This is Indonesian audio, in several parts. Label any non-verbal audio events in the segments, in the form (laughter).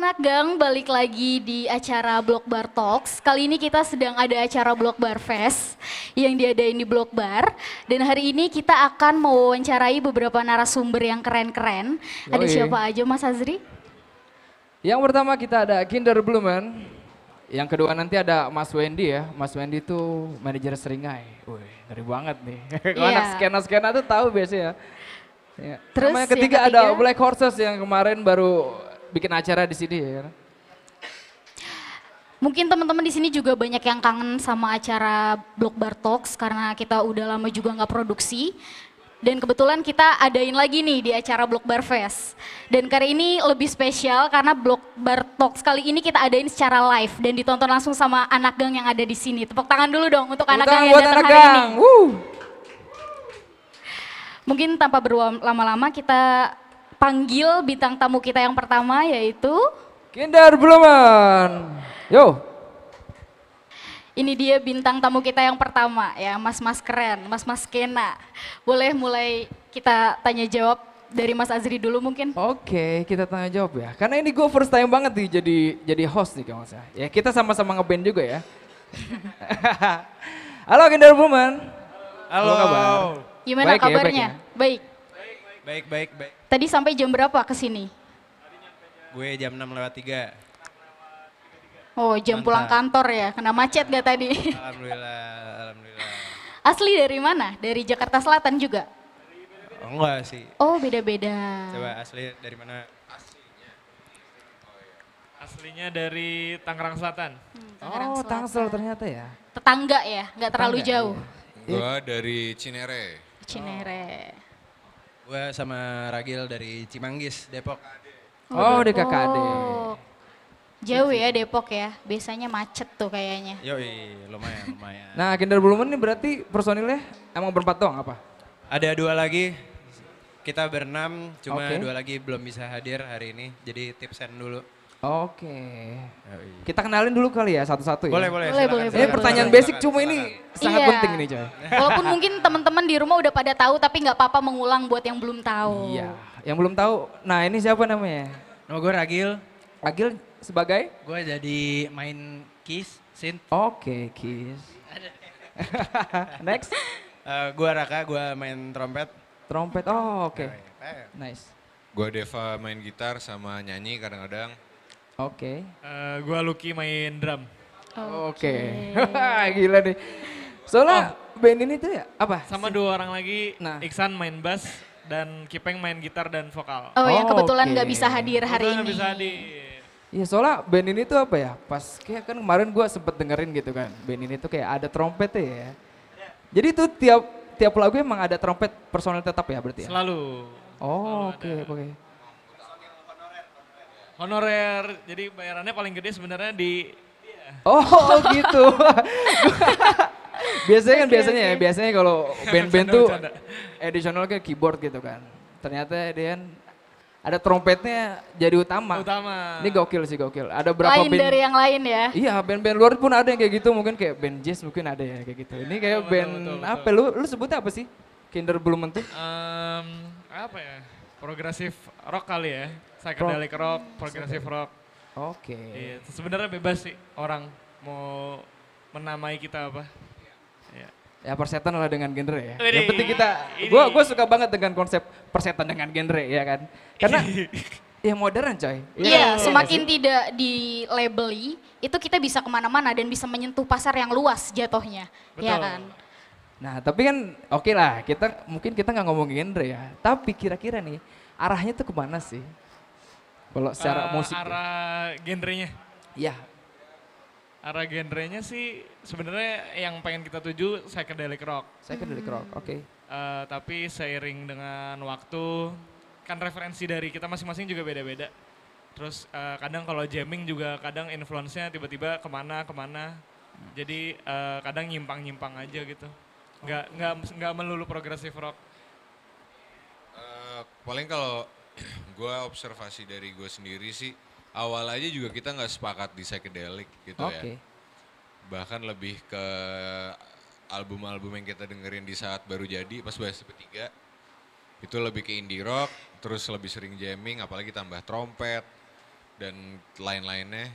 anak-anak gang, balik lagi di acara Blok Bar Talks. Kali ini kita sedang ada acara Blok Bar Fest yang diadain di Blok Bar. Dan hari ini kita akan mewawancarai beberapa narasumber yang keren-keren. Ada siapa aja Mas Azri? Yang pertama kita ada Kinder Blumen. Yang kedua nanti ada Mas Wendy ya. Mas Wendy itu manajer seringai. Wih, ngeri banget nih. Kalau (laughs) yeah. anak skena-skena tuh tahu biasanya. Ya. Terus yang ketiga, yang ketiga ada Black Horses yang kemarin baru bikin acara di sini ya. Kan? Mungkin teman-teman di sini juga banyak yang kangen sama acara Blok Bar Talks karena kita udah lama juga nggak produksi. Dan kebetulan kita adain lagi nih di acara Blok Bar Fest. Dan kali ini lebih spesial karena Blok Bar Talks kali ini kita adain secara live dan ditonton langsung sama anak gang yang ada di sini. Tepuk tangan dulu dong untuk Tepuk anak gang yang datang hari ini. Mungkin tanpa berlama-lama kita panggil bintang tamu kita yang pertama yaitu Kinder Blumen. Yo. Ini dia bintang tamu kita yang pertama ya, mas-mas keren, mas-mas kena. Boleh mulai kita tanya jawab dari Mas Azri dulu mungkin. Oke, okay, kita tanya jawab ya. Karena ini gue first time banget nih jadi jadi host nih kamu saya. Ya kita sama-sama ngeband juga ya. (laughs) Halo Kinder Halo. Halo. Kabar? Gimana ya, baik kabarnya? Ya, baik. Baik, baik, baik. baik. Tadi sampai jam berapa ke sini? Gue jam 6 lewat 3. Oh, jam Mantap. pulang kantor ya. Kena macet gak tadi? Alhamdulillah, alhamdulillah. (laughs) Asli dari mana? Dari Jakarta Selatan juga? Oh, enggak sih. Oh, beda-beda. Coba asli dari mana? Aslinya. dari Tangerang Selatan. Hmm, Tangerang oh, Selatan. Tangsel ternyata ya. Tetangga ya, nggak terlalu jauh. Iya. Gua dari Cinere. Cinere. Gue sama Ragil dari Cimanggis, Depok. Oh, oh dari KKD. Oh. Jauh ya Depok ya, biasanya macet tuh kayaknya. Yoi, lumayan, lumayan. nah, Kinder Blumen ini berarti personilnya emang berempat doang apa? Ada dua lagi, kita berenam, cuma okay. dua lagi belum bisa hadir hari ini, jadi tipsen dulu. Oke. Kita kenalin dulu kali ya satu-satu ya. Boleh, boleh. Boleh, boleh. Ini pertanyaan basic silakan, cuma silakan. ini sangat iya. penting ini Coy. Walaupun (laughs) mungkin teman-teman di rumah udah pada tahu tapi nggak apa-apa mengulang buat yang belum tahu. Iya. Yang belum tahu, nah ini siapa namanya? Nama gue Ragil. Ragil sebagai? Gue jadi main Kiss, Sin. Oke, okay, Kiss. (laughs) Next. Uh, eh, gue Raka, gue main trompet. Trompet, oh oke. Okay. Nice. Gue Deva main gitar sama nyanyi kadang-kadang. Oke. Okay. Uh, eh, gua Lucky main drum. Oke. Okay. (laughs) Okay. Gila deh. Soalnya oh. band ini tuh ya apa? Sama dua orang lagi, nah. Iksan main bass dan Kipeng main gitar dan vokal. Oh, oh yang kebetulan nggak okay. bisa hadir hari ini. bisa hadir. Iya soalnya band ini tuh apa ya, pas kayak kan kemarin gue sempet dengerin gitu kan, band ini tuh kayak ada trompet ya. ya. Jadi tuh tiap tiap lagu emang ada trompet personel tetap ya berarti ya? Selalu. Oh oke oke. Okay, okay. Honorer. Jadi bayarannya paling gede sebenarnya di Oh, oh gitu. (laughs) biasanya kan okay, biasanya okay. ya, biasanya kalau band-band tuh additional ke keyboard gitu kan. Ternyata Dean ada trompetnya jadi utama. Utama. Ini gokil sih gokil. Ada berapa lain band? dari yang lain ya? Iya, band-band luar pun ada yang kayak gitu. Mungkin kayak band jazz mungkin ada ya kayak gitu. Ini kayak betul, band betul, betul, apa? Lu lu sebutnya apa sih? Kinder belum tuh? Um, apa ya? Progresif rock kali ya psychedelic rock, progressive rock. Oke. Okay. Iya, sebenarnya bebas sih orang mau menamai kita apa. Iya. Ya persetan lah dengan genre ya. Ini, yang penting kita, gue gua suka banget dengan konsep persetan dengan genre ya kan. Karena (laughs) ya modern coy. Iya, yeah, iya semakin yeah. tidak di labeli, itu kita bisa kemana-mana dan bisa menyentuh pasar yang luas jatuhnya. Iya Betul. Ya kan. Nah tapi kan oke okay lah, kita mungkin kita nggak ngomong genre ya. Tapi kira-kira nih arahnya tuh kemana sih? Kalau eh, secara uh, musik ya. arah ya. genrenya. Ya. Arah genrenya sih sebenarnya yang pengen kita tuju psychedelic rock. Psychedelic hmm. rock, oke. Okay. Uh, eh, tapi seiring dengan waktu kan referensi dari kita masing-masing juga beda-beda. Terus uh, kadang kalau jamming juga kadang influence-nya tiba-tiba kemana kemana. Hmm. Jadi uh, kadang nyimpang-nyimpang aja gitu. Nggak nggak nggak melulu progresif rock. Uh, paling kalau gue observasi dari gue sendiri sih awal aja juga kita nggak sepakat di psychedelic gitu okay. ya bahkan lebih ke album-album yang kita dengerin di saat baru jadi pas bahas tiga itu lebih ke indie rock terus lebih sering jamming apalagi tambah trompet dan lain-lainnya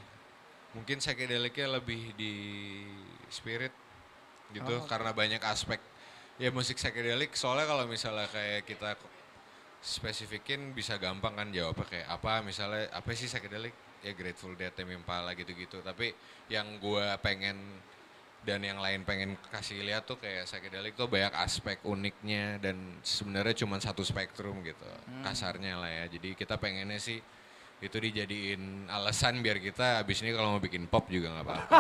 mungkin psychedelicnya lebih di spirit gitu oh, okay. karena banyak aspek ya musik psychedelic soalnya kalau misalnya kayak kita spesifikin bisa gampang kan jawab kayak apa misalnya apa sih psychedelic ya Grateful Dead, Tame Impala gitu-gitu tapi yang gue pengen dan yang lain pengen kasih lihat tuh kayak psychedelic tuh banyak aspek uniknya dan sebenarnya cuma satu spektrum gitu hmm. kasarnya lah ya jadi kita pengennya sih itu dijadiin alasan biar kita abis ini kalau mau bikin pop juga nggak apa-apa.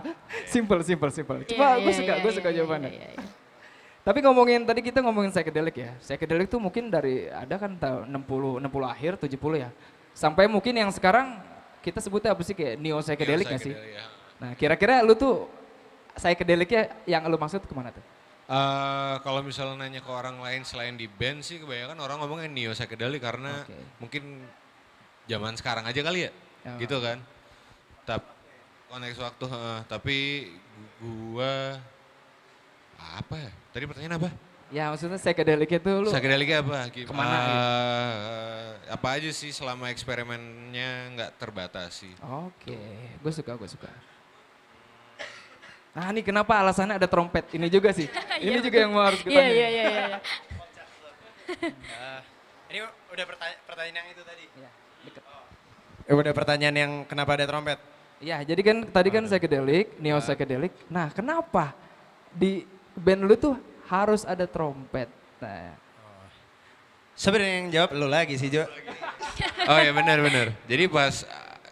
(laughs) simple, simple, simple. Coba yeah, gue iya, suka, yeah, gue iya, suka yeah, jawabannya. Yeah, yeah, yeah. Tapi ngomongin tadi kita ngomongin psychedelic ya. Psychedelic tuh mungkin dari ada kan 60 60 akhir 70 ya. Sampai mungkin yang sekarang kita sebutnya apa sih kayak neo psychedelic ya sih? Nah, kira-kira lu tuh psychedelicnya yang lu maksud kemana tuh? Uh, kalau misalnya nanya ke orang lain selain di band sih kebanyakan orang ngomongnya neo psychedelic karena okay. mungkin zaman sekarang aja kali ya. Oh. Gitu kan. Tapi koneksi waktu, uh, tapi gua apa? Tadi pertanyaan apa? Ya maksudnya psychedelic itu lu psychedelic apa? Gim Kemana? Uh, gitu? Eh, apa aja sih selama eksperimennya nggak terbatasi. Oke, okay. gue suka, gue suka. Nah ini kenapa alasannya ada trompet? Ini juga sih, (laughs) iya, ini juga yang mau harus kita iya, iya, iya, iya. iya. Eh, ini udah pertanya pertanyaan yang itu tadi. Iya, deket. Oh. Udah pertanyaan yang kenapa ada trompet? iya jadi kan tadi kan psychedelic, neo psychedelic. Nah, kenapa di band lu tuh harus ada trompet. Nah. Oh. Sebenarnya yang jawab lu lagi sih, Jo. (laughs) oh ya benar benar. Jadi pas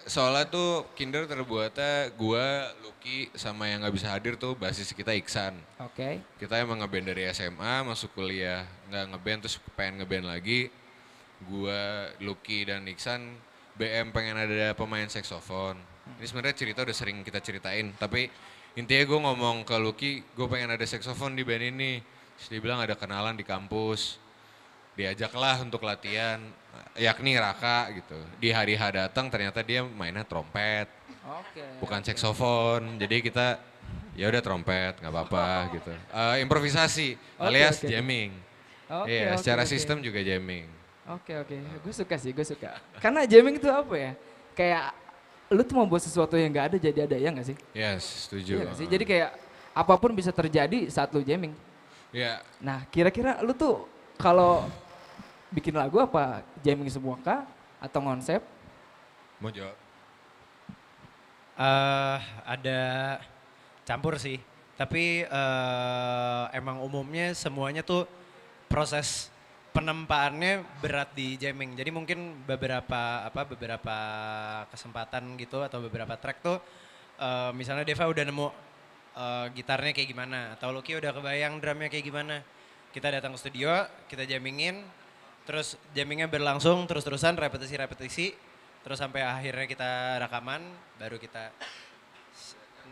soalnya tuh Kinder terbuatnya gua, Lucky sama yang nggak bisa hadir tuh basis kita Iksan. Oke. Okay. Kita emang ngeband dari SMA, masuk kuliah nggak ngeband terus pengen ngeband lagi. Gua, Lucky dan Iksan BM pengen ada pemain saksofon. Ini sebenarnya cerita udah sering kita ceritain, tapi intinya gue ngomong ke Lucky gue pengen ada saxophone di band ini terus dia bilang ada kenalan di kampus diajaklah untuk latihan yakni Raka gitu di hari H datang ternyata dia mainnya trompet okay, bukan okay. jadi kita ya udah trompet nggak apa-apa gitu uh, improvisasi okay, alias okay. jamming okay, iya okay, secara okay. sistem juga jamming oke okay, oke okay. gue suka sih gue suka karena jamming itu apa ya kayak lu tuh mau buat sesuatu yang gak ada jadi ada ya gak sih? Yes, setuju. Iya sih? Jadi kayak apapun bisa terjadi saat lu jamming. Iya. Yeah. Nah, kira-kira lu tuh kalau bikin lagu apa jamming semua kah atau konsep? Mau jawab? Uh, ada campur sih, tapi uh, emang umumnya semuanya tuh proses penempaannya berat di jamming. Jadi mungkin beberapa apa beberapa kesempatan gitu atau beberapa track tuh uh, misalnya Deva udah nemu uh, gitarnya kayak gimana atau Lucky udah kebayang drumnya kayak gimana. Kita datang ke studio, kita jammingin, terus jammingnya berlangsung terus-terusan repetisi-repetisi, terus sampai akhirnya kita rekaman, baru kita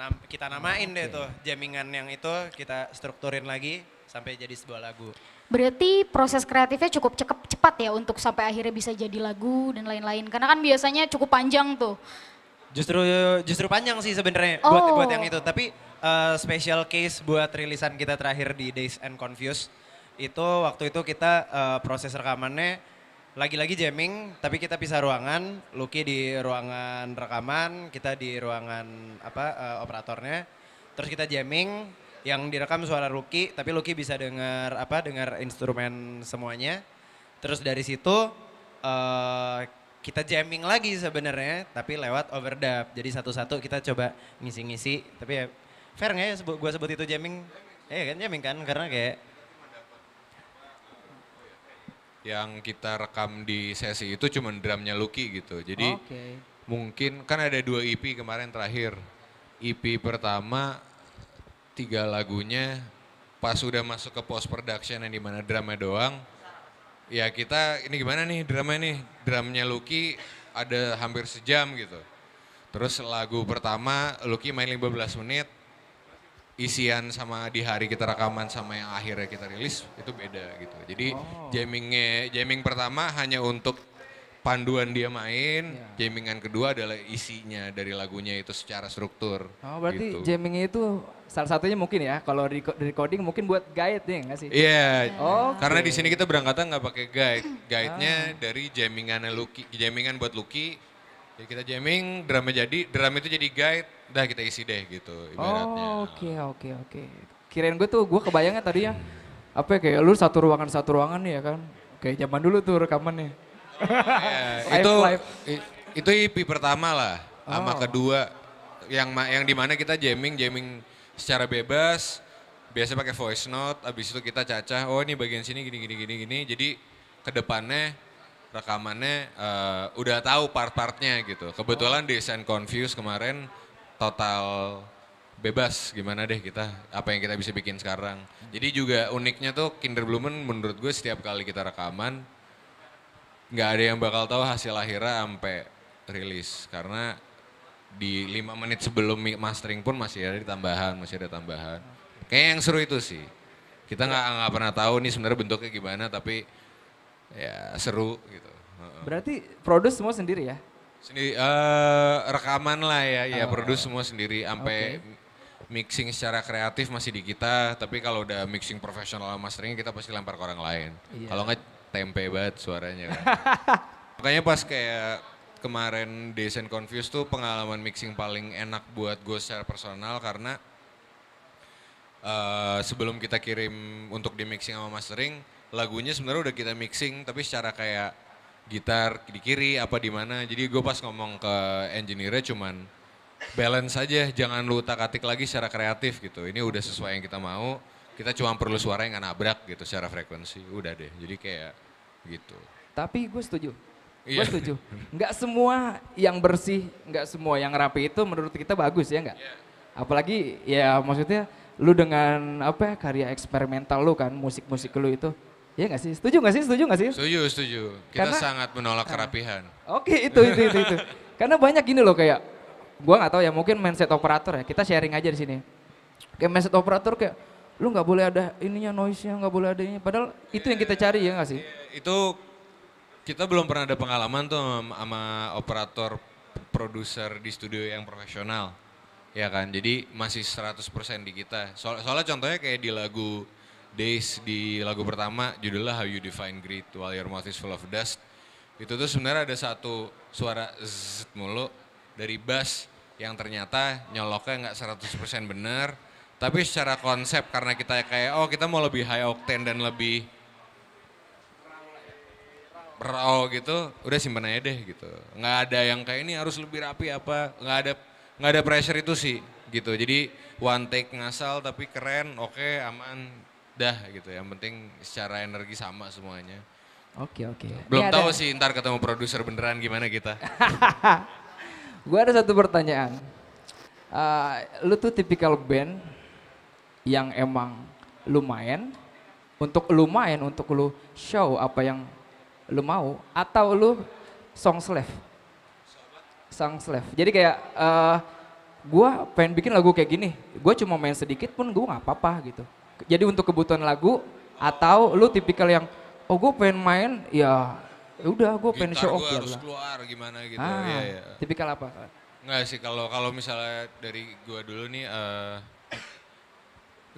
nam, kita namain oh, okay. deh tuh jammingan yang itu kita strukturin lagi sampai jadi sebuah lagu. Berarti proses kreatifnya cukup cekep, cepat ya untuk sampai akhirnya bisa jadi lagu dan lain-lain. Karena kan biasanya cukup panjang tuh. Justru justru panjang sih sebenarnya oh. buat buat yang itu. Tapi uh, special case buat rilisan kita terakhir di Days and Confused itu waktu itu kita uh, proses rekamannya lagi-lagi jamming tapi kita pisah ruangan Lucky di ruangan rekaman kita di ruangan apa uh, operatornya terus kita jamming yang direkam suara Ruki tapi Ruki bisa dengar apa dengar instrumen semuanya terus dari situ uh, kita jamming lagi sebenarnya tapi lewat overdub jadi satu-satu kita coba ngisi-ngisi tapi ya fair nggak ya sebut, gue sebut itu jamming eh kan jamming kan karena kayak yang kita rekam di sesi itu cuma drumnya Lucky gitu jadi okay. mungkin kan ada dua EP kemarin terakhir EP pertama tiga lagunya pas udah masuk ke post production yang dimana drama doang ya kita ini gimana nih drama nih drumnya Lucky ada hampir sejam gitu terus lagu pertama Lucky main 15 menit isian sama di hari kita rekaman sama yang akhirnya kita rilis itu beda gitu jadi oh. jammingnya jamming pertama hanya untuk panduan dia main, ya. jammingan kedua adalah isinya dari lagunya itu secara struktur. Oh, berarti gitu. jamming itu salah satunya mungkin ya, kalau recording mungkin buat guide nih ya, nggak sih? Iya. Yeah. Oh. Okay. Karena di sini kita berangkatnya nggak pakai guide, ah. guide-nya oh. dari jammingan Lucky, jammingan buat Lucky. Jadi kita jamming, drama jadi, drama itu jadi guide, dah kita isi deh gitu ibaratnya. Oh, oke okay, oke okay, oke. Okay. Kirain gue tuh, gue kebayangnya tadi ya, apa ya, kayak lu satu ruangan satu ruangan nih ya kan. Kayak zaman dulu tuh rekaman nih. Iya. itu itu IP pertama lah oh. sama kedua yang yang di mana kita jamming jamming secara bebas biasa pakai voice note abis itu kita cacah oh ini bagian sini gini gini gini gini jadi kedepannya rekamannya uh, udah tahu part-partnya gitu kebetulan oh. di Confuse kemarin total bebas gimana deh kita apa yang kita bisa bikin sekarang jadi juga uniknya tuh Kinder Blumen menurut gue setiap kali kita rekaman nggak ada yang bakal tahu hasil akhirnya sampai rilis karena di lima menit sebelum mastering pun masih ada tambahan, masih ada tambahan. Kayak yang seru itu sih. Kita nggak nggak pernah tahu nih sebenarnya bentuknya gimana, tapi ya seru gitu. Berarti produce semua sendiri ya? Sendiri uh, eh, rekaman lah ya, ya oh. ya produce semua sendiri, sampai okay. mixing secara kreatif masih di kita, tapi kalau udah mixing profesional masteringnya kita pasti lempar ke orang lain. Iya. Kalau nggak tempe banget suaranya kan. (laughs) Makanya pas kayak kemarin Days Confused tuh pengalaman mixing paling enak buat gue secara personal karena uh, sebelum kita kirim untuk di mixing sama mastering lagunya sebenarnya udah kita mixing tapi secara kayak gitar di kiri apa di mana jadi gue pas ngomong ke engineer cuman balance aja jangan lu takatik lagi secara kreatif gitu ini udah sesuai yang kita mau kita cuma perlu suara yang gak nabrak gitu secara frekuensi udah deh jadi kayak gitu tapi gue setuju Gue iya. setuju. nggak semua yang bersih, nggak semua yang rapi itu menurut kita bagus ya nggak? Yeah. Apalagi ya maksudnya lu dengan apa ya karya eksperimental lu kan, musik-musik lu itu. ya nggak sih? Setuju nggak sih? Setuju nggak sih? Setuju, setuju. Kita Karena, sangat menolak kerapihan. Oke, okay, itu, itu, itu, itu. Karena banyak gini loh kayak, gua nggak tahu ya mungkin mindset operator ya, kita sharing aja di sini. Kayak mindset operator kayak, lu nggak boleh ada ininya noise-nya, nggak boleh ada ini. Padahal yeah, itu yang kita cari ya nggak sih? Iya, itu kita belum pernah ada pengalaman tuh sama, sama operator produser di studio yang profesional. Ya kan, jadi masih 100% di kita. So, soalnya contohnya kayak di lagu Days, di lagu pertama judulnya How You Define Great While Your Mouth Is Full of Dust. Itu tuh sebenarnya ada satu suara zzz mulu dari bass yang ternyata nyoloknya nggak 100% bener, tapi secara konsep karena kita kayak oh kita mau lebih high octane dan lebih raw gitu, udah simpen aja deh gitu. Nggak ada yang kayak ini harus lebih rapi apa, nggak ada nggak ada pressure itu sih gitu. Jadi one take ngasal tapi keren, oke, okay, aman, dah gitu. Yang penting secara energi sama semuanya. Oke oke. Belum ya, tahu ada... sih ntar ketemu produser beneran gimana kita. (laughs) gue ada satu pertanyaan. Uh, lu tuh tipikal band yang emang lumayan untuk lumayan untuk lu show apa yang lu mau atau lu song slave. Song slave. Jadi kayak uh, eh, gue pengen bikin lagu kayak gini, gue cuma main sedikit pun gue nggak apa-apa gitu. Jadi untuk kebutuhan lagu atau lu tipikal yang oh gue pengen main ya, ya udah gue pengen show off ya, harus lah. keluar gimana gitu. Ah, ya, ya. Tipikal apa? Enggak sih kalau kalau misalnya dari gue dulu nih uh,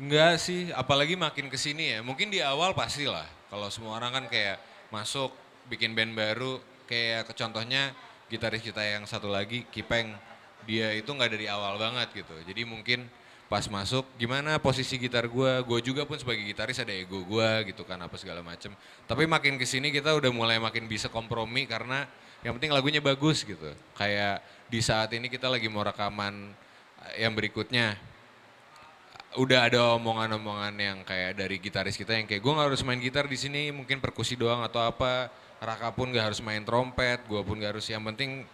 Enggak sih, apalagi makin ke sini ya. Mungkin di awal pastilah. Kalau semua orang kan kayak masuk bikin band baru kayak ke contohnya gitaris kita yang satu lagi Kipeng dia itu nggak dari awal banget gitu jadi mungkin pas masuk gimana posisi gitar gue gue juga pun sebagai gitaris ada ego gue gitu kan apa segala macem tapi makin kesini kita udah mulai makin bisa kompromi karena yang penting lagunya bagus gitu kayak di saat ini kita lagi mau rekaman eh, yang berikutnya udah ada omongan-omongan yang kayak dari gitaris kita yang kayak gue gak harus main gitar di sini mungkin perkusi doang atau apa Raka pun gak harus main trompet gue pun gak harus yang penting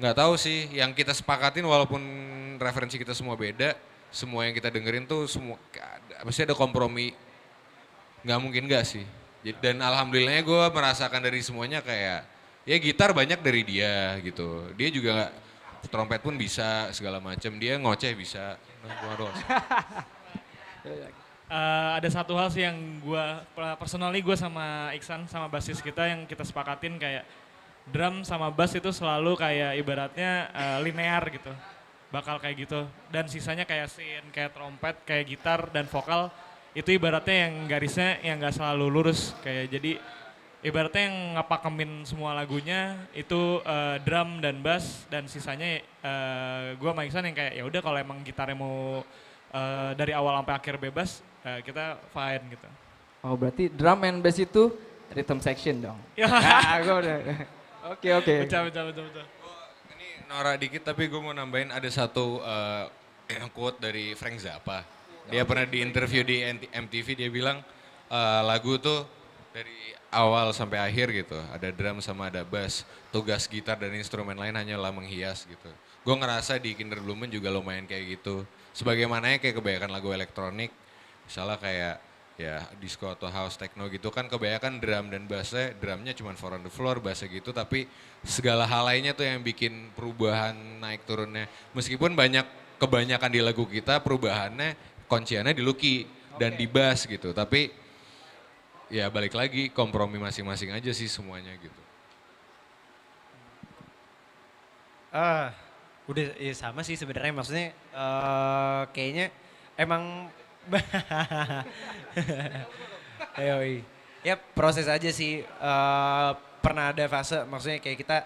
nggak tahu sih yang kita sepakatin walaupun referensi kita semua beda semua yang kita dengerin tuh semua pasti ada kompromi nggak mungkin gak sih dan alhamdulillahnya gue merasakan dari semuanya kayak ya gitar banyak dari dia gitu dia juga trompet pun bisa segala macam dia ngoceh bisa Nah, gua uh, ada satu hal sih yang gue personally gue sama Iksan sama basis kita yang kita sepakatin kayak drum sama bass itu selalu kayak ibaratnya uh, linear gitu bakal kayak gitu dan sisanya kayak sin kayak trompet kayak gitar dan vokal itu ibaratnya yang garisnya yang nggak selalu lurus kayak jadi ibaratnya yang ngapakemin semua lagunya itu uh, drum dan bass dan sisanya uh, eh, gue sama Iksan yang kayak ya udah kalau emang gitarnya mau uh, dari awal sampai akhir bebas uh, kita fine gitu. Oh berarti drum and bass itu rhythm section dong. (laughs) Ya. Ah, oke oke. Betul betul betul betul. Ini norak dikit tapi gue mau nambahin ada satu uh, (clears throat) quote dari Frank Zappa. Dia pernah di interview di MTV dia bilang uh, lagu tuh dari awal sampai akhir gitu. Ada drum sama ada bass. Tugas gitar dan instrumen lain hanyalah menghias gitu. Gue ngerasa di Kinder Blumen juga lumayan kayak gitu. Sebagaimana kayak kebanyakan lagu elektronik. Misalnya kayak ya disco atau house techno gitu kan kebanyakan drum dan bassnya drumnya cuma for on the floor bassnya gitu tapi segala hal lainnya tuh yang bikin perubahan naik turunnya meskipun banyak kebanyakan di lagu kita perubahannya kunciannya di Lucky okay. dan di bass gitu tapi ya balik lagi kompromi masing-masing aja sih semuanya gitu. Ah, uh, udah ya sama sih sebenarnya maksudnya uh, kayaknya emang Ayo, (laughs) ya proses aja sih uh, pernah ada fase maksudnya kayak kita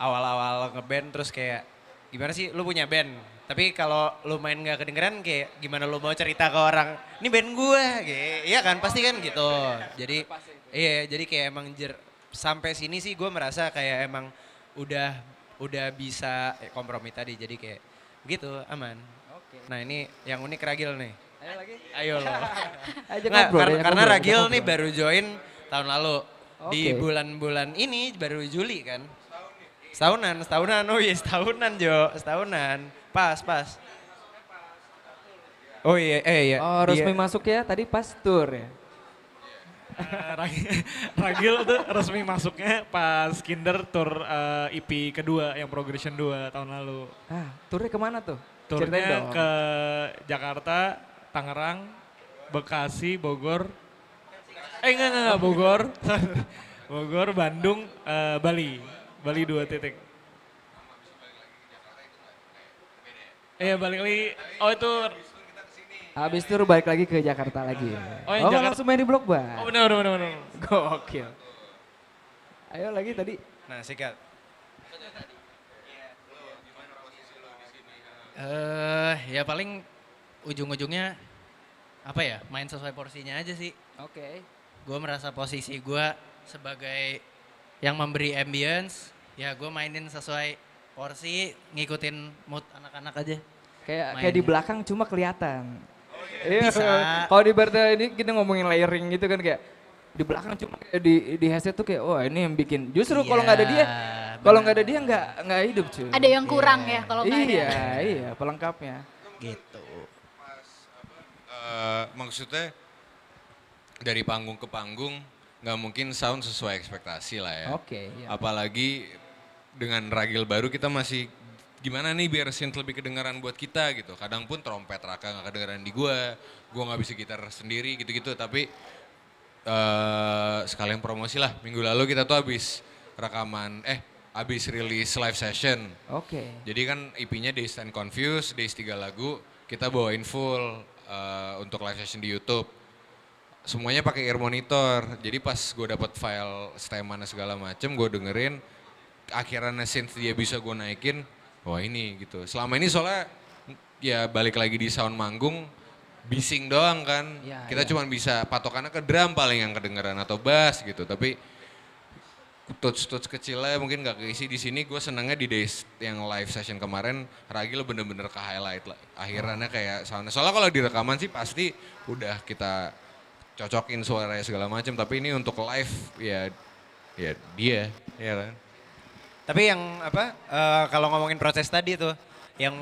awal-awal ngeband terus kayak gimana sih lu punya band tapi kalau lu main gak kedengeran kayak gimana lu mau cerita ke orang, ini band gue, kayak Iya kan, pasti kan gitu. Jadi iya, jadi kayak emang jer, sampai sini sih gue merasa kayak emang udah udah bisa eh, kompromi tadi. Jadi kayak gitu, aman. Oke. Nah ini yang unik Ragil nih. Ayo lagi. Ayo lo. (laughs) Nggak, karena, Ragil nih baru join tahun lalu. Okay. Di bulan-bulan ini baru Juli kan. Setahunan, setahunan, oh iya setahunan Jo, setahunan. Pas, pas. Oh iya, eh iya. Oh, resmi iya. masuk ya, tadi pas tour ya. Eh, (laughs) Ragil tuh resmi masuknya pas Kinder tour uh, eh, EP kedua yang Progression 2 tahun lalu. Ah, turnya kemana tuh? Turnya ke Jakarta, Tangerang, Bekasi, Bogor. Eh enggak enggak, enggak Bogor. (laughs) Bogor, Bandung, uh, Bali. Bali dua titik. Iya balik lagi. Oh itu Habis tur balik lagi ke Jakarta lagi. Oh, yang oh Jakarta. langsung main di Blok bang. Oh benar benar benar. (laughs) Gokil. Ayo lagi tadi. Nah sikat. Eh uh, ya paling ujung-ujungnya apa ya main sesuai porsinya aja sih. Oke. Okay. Gue merasa posisi gue sebagai yang memberi ambience ya gue mainin sesuai Porsi ngikutin mood anak-anak aja. Kayak kayak di ya. belakang cuma kelihatan. Oh, iya. iya Bisa. Kalau di Barta ini kita ngomongin layering gitu kan kayak di belakang cuma di di headset tuh kayak wah oh, ini yang bikin justru yeah, kalau nggak ada dia kalau nggak ada dia nggak nggak hidup cuy ada yang kurang yeah. ya kalau nggak iya, ada iya iya pelengkapnya gitu Mas, apa, uh, maksudnya dari panggung ke panggung nggak mungkin sound sesuai ekspektasi lah ya oke okay, iya. apalagi dengan ragil baru kita masih gimana nih biar synth lebih kedengaran buat kita gitu. Kadang pun trompet Raka gak kedengaran di gua, gua gak bisa gitar sendiri gitu-gitu. Tapi uh, sekalian promosi lah. Minggu lalu kita tuh habis rekaman, eh habis rilis live session. Oke. Okay. Jadi kan IP-nya e Days and Confused, Days 3 lagu, kita bawain full uh, untuk live session di YouTube. Semuanya pakai ear monitor. Jadi pas gue dapet file mana segala macem, gue dengerin akhirnya synth dia bisa gue naikin wah ini gitu selama ini soalnya ya balik lagi di sound manggung bising doang kan ya, kita ya. cuma bisa patokannya ke drum paling yang kedengeran atau bass gitu tapi touch-touch kecilnya mungkin nggak keisi di sini gue senangnya di days yang live session kemarin Ragil bener-bener ke highlight lah akhirnya kayak soalnya soalnya kalau di rekaman sih pasti udah kita cocokin suaranya segala macam tapi ini untuk live ya ya dia ya kan tapi yang apa uh, kalau ngomongin proses tadi tuh yang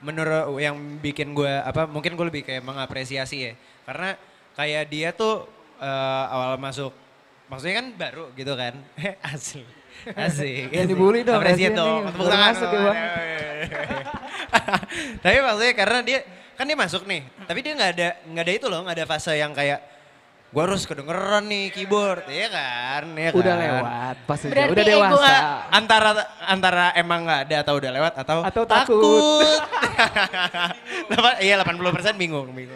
menurut yang bikin gue apa mungkin gue lebih kayak mengapresiasi ya karena kayak dia tuh uh, awal masuk maksudnya kan baru gitu kan (laughs) asli asli (laughs) yang dibully dong apresiasi itu tepuk masuk ya (laughs) tapi maksudnya karena dia kan dia masuk nih tapi dia nggak ada nggak ada itu loh nggak ada fase yang kayak gue harus kedengeran nih keyboard, ya kan? Ya kan? Udah lewat, pas udah dewasa. Ego, antara antara emang nggak ada atau udah lewat atau, atau takut. takut. (laughs) iya 80 persen bingung, bingung.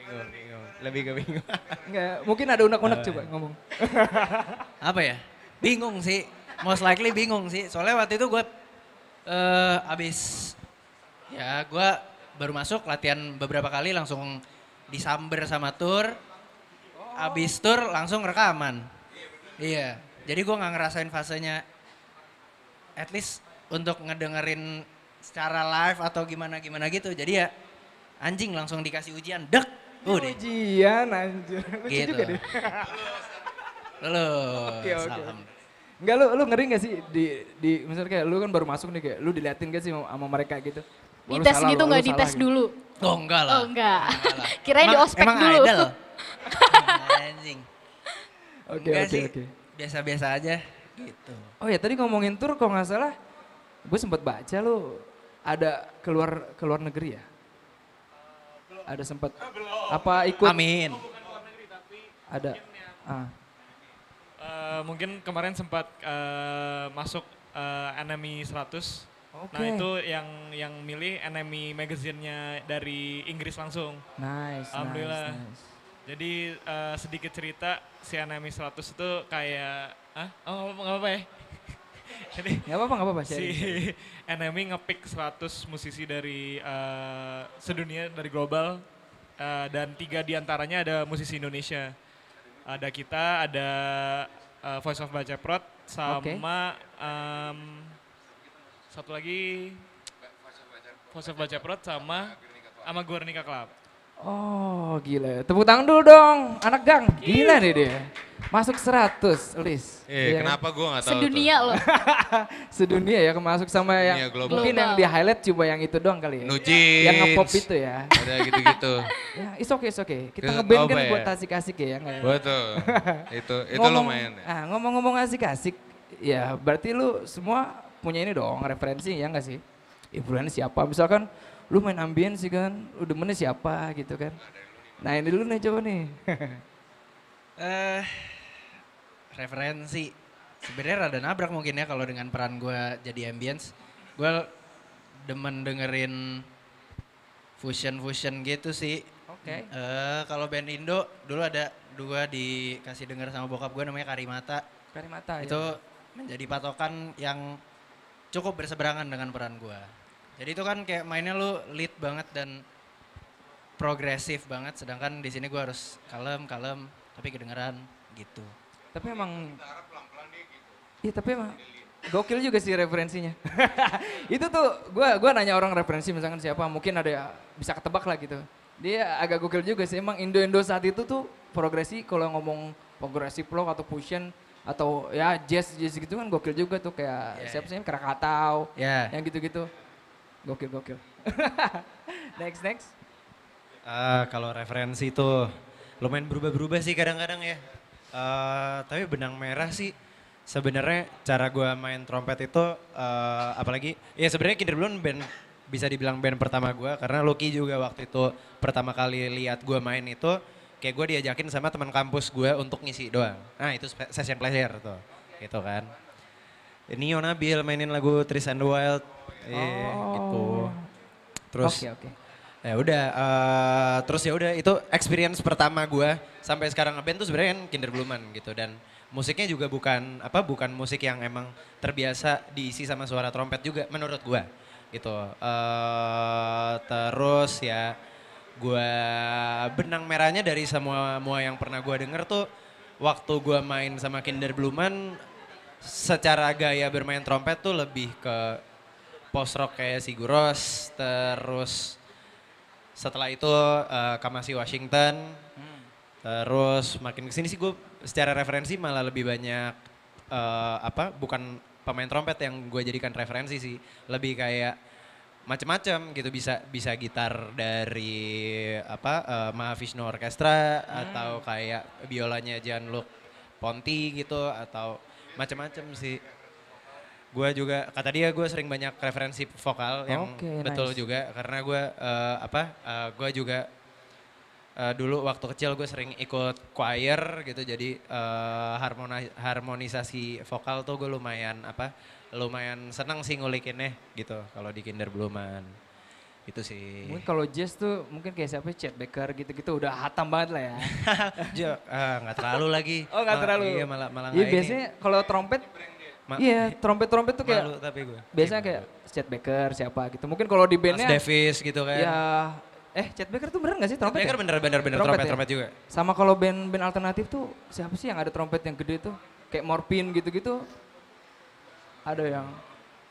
Bingung, bingung. Lebih ke bingung. Nggak, mungkin ada unek-unek eh. coba ngomong. (laughs) Apa ya? Bingung sih. Most likely bingung sih. Soalnya waktu itu gue uh, abis ya gue baru masuk latihan beberapa kali langsung disamber sama tour abis tour langsung rekaman. Iya. Jadi gue nggak ngerasain fasenya. At least untuk ngedengerin secara live atau gimana gimana gitu. Jadi ya anjing langsung dikasih ujian. Dek. Udah. Ujian anjir. gitu. juga deh. Oke, oke. Enggak lu lu ngeri gak sih di di misalnya kayak lu kan baru masuk nih kayak lu diliatin gak sih sama, mereka gitu? Dites gitu nggak dites gitu. dulu? Oh enggak lah. Oh enggak. enggak lah. Kirain di ospek dulu. Emang idol? Anjing. Oke oke oke. Biasa-biasa aja gitu. Oh ya tadi ngomongin tur kok nggak salah gue sempat baca lo ada keluar keluar negeri ya? ada sempat eh, apa ikut? Amin. Oh, ada. Ya. Ah. Uh, mungkin kemarin sempat uh, masuk uh, Enemy 100. Okay. Nah itu yang yang milih Enemy magazine-nya dari Inggris langsung. Nice, Alhamdulillah. nice, nice. Jadi uh, sedikit cerita si Anami 100 itu kayak ah oh apa-apa ya. (laughs) Jadi apa-apa apa-apa. Si (laughs) Anami ngepick 100 musisi dari uh, sedunia dari global uh, dan tiga diantaranya ada musisi Indonesia. Ada kita, ada uh, Voice of Baceprot sama okay. um, satu lagi Voice of Baceprot sama sama Guernica Club. Oh gila, tepuk tangan dulu dong anak gang, gila nih dia. Masuk seratus, list. Eh, ya, kenapa gue gak tau Sedunia tuh. loh. (laughs) Sedunia ya, masuk sama yang global. mungkin yang di highlight coba yang itu doang kali ya. Nujins. Yang ngepop itu ya. Ada gitu-gitu. (laughs) ya, it's okay, it's okay. Kita ngeband kan ya? buat asik-asik ya. Betul, (laughs) itu, itu ngomong, lumayan. Ya. Ah, ngomong-ngomong asik-asik, ya berarti lu semua punya ini dong referensi ya gak sih? Influencer siapa? Misalkan lu main ambien sih kan, lu demennya siapa gitu kan. Nah ini dulu nih coba nih. (laughs) Eh, uh, referensi. Sebenarnya rada nabrak mungkin ya kalau dengan peran gue jadi ambience. Gue demen dengerin fusion-fusion gitu sih. Oke. Okay. Uh, eh, kalau band Indo dulu ada dua dikasih denger sama bokap gue namanya Karimata. Karimata. Itu ya. menjadi patokan yang cukup berseberangan dengan peran gue jadi itu kan kayak mainnya lu lead banget dan progresif banget sedangkan di sini gua harus kalem kalem tapi kedengeran gitu. Tapi emang gitu. Iya, tapi emang gokil juga sih referensinya. (laughs) itu tuh gue gua nanya orang referensi misalkan siapa, mungkin ada bisa ketebak lah gitu. Dia agak gokil juga sih emang Indo-Indo saat itu tuh progresi kalau ngomong progresif rock atau fusion atau ya jazz jazz gitu kan gokil juga tuh kayak yeah, siapa iya. sih yeah. Krakatau yeah. yang gitu-gitu. Gokil, gokil. (laughs) next, next. Uh, kalau referensi tuh lumayan berubah-berubah sih kadang-kadang ya. Uh, tapi benang merah sih sebenarnya cara gue main trompet itu uh, apalagi ya sebenarnya Kinderbloom band bisa dibilang band pertama gue karena Loki juga waktu itu pertama kali lihat gue main itu kayak gue diajakin sama teman kampus gue untuk ngisi doang. Nah itu session pleasure tuh, gitu kan. Ini Nabil mainin lagu Tris and the Wild Iya, iya, iya oh. gitu. Terus okay, Okay. Ya udah, uh, terus ya udah itu experience pertama gue sampai sekarang ngeband tuh sebenarnya kan Kinder Blumen gitu dan musiknya juga bukan apa bukan musik yang emang terbiasa diisi sama suara trompet juga menurut gue gitu. Uh, terus ya gue benang merahnya dari semua semua yang pernah gue denger tuh waktu gue main sama Kinder Blumen secara gaya bermain trompet tuh lebih ke post rock kayak si Siguros, terus setelah itu uh, eh, Kamasi Washington, hmm. terus makin kesini sih gue secara referensi malah lebih banyak uh, apa bukan pemain trompet yang gue jadikan referensi sih, lebih kayak macam-macam gitu bisa bisa gitar dari apa uh, eh, Mahavishnu Orkestra hmm. atau kayak biolanya Luke Ponti gitu atau macam-macam sih gue juga kata dia gue sering banyak referensi vokal yang okay, betul juga karena gue uh, apa uh, eh, gue juga uh, dulu waktu kecil gue sering ikut choir gitu jadi uh, eh, harmoni harmonisasi vokal tuh gue lumayan apa lumayan seneng sih ngulikinnya gitu kalau di Kinder Bluman itu sih. Mungkin kalau jazz tuh mungkin kayak siapa Chet Baker gitu-gitu udah hatam banget lah ya. (laughs) Jo, uh, gak terlalu lagi. Oh gak terlalu. iya malah malah Iya biasanya kalau trompet Iya, (laughs) trompet-trompet tuh kayak iya, biasanya kayak Chad Baker siapa gitu. Mungkin kalau di bandnya Mas Davis gitu kan. Ya, eh Chad Baker tuh bener gak sih trompet? Chad Baker ya? bener bener bener trompet trompet, ya? trompet juga. Sama kalau band-band alternatif tuh siapa sih yang ada trompet yang gede tuh? Kayak Morpin gitu-gitu. Ada yang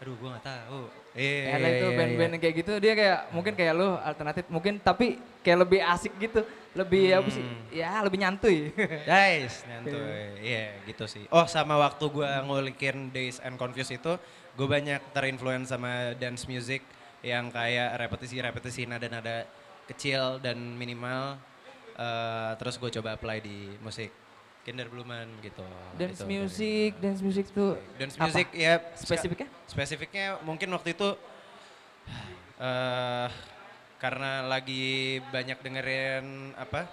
Aduh gue gak tau. Eh, iya, Karena iya, itu iya, band-band kayak gitu dia kayak mungkin kayak lu alternatif mungkin tapi kayak lebih asik gitu. Lebih hmm. apa sih? Hmm. Ya lebih nyantuy. (laughs) Guys, nyantuy. Iya yeah, gitu sih. Oh sama waktu gue ngulikin Days and Confused itu gue banyak terinfluence sama dance music yang kayak repetisi-repetisi nada-nada kecil dan minimal uh, terus gue coba apply di musik Kinder Blumen gitu. Dance gitu, music, dari, dance music tuh. Dance music apa? ya spesifiknya? Spesifiknya mungkin waktu itu uh, karena lagi banyak dengerin apa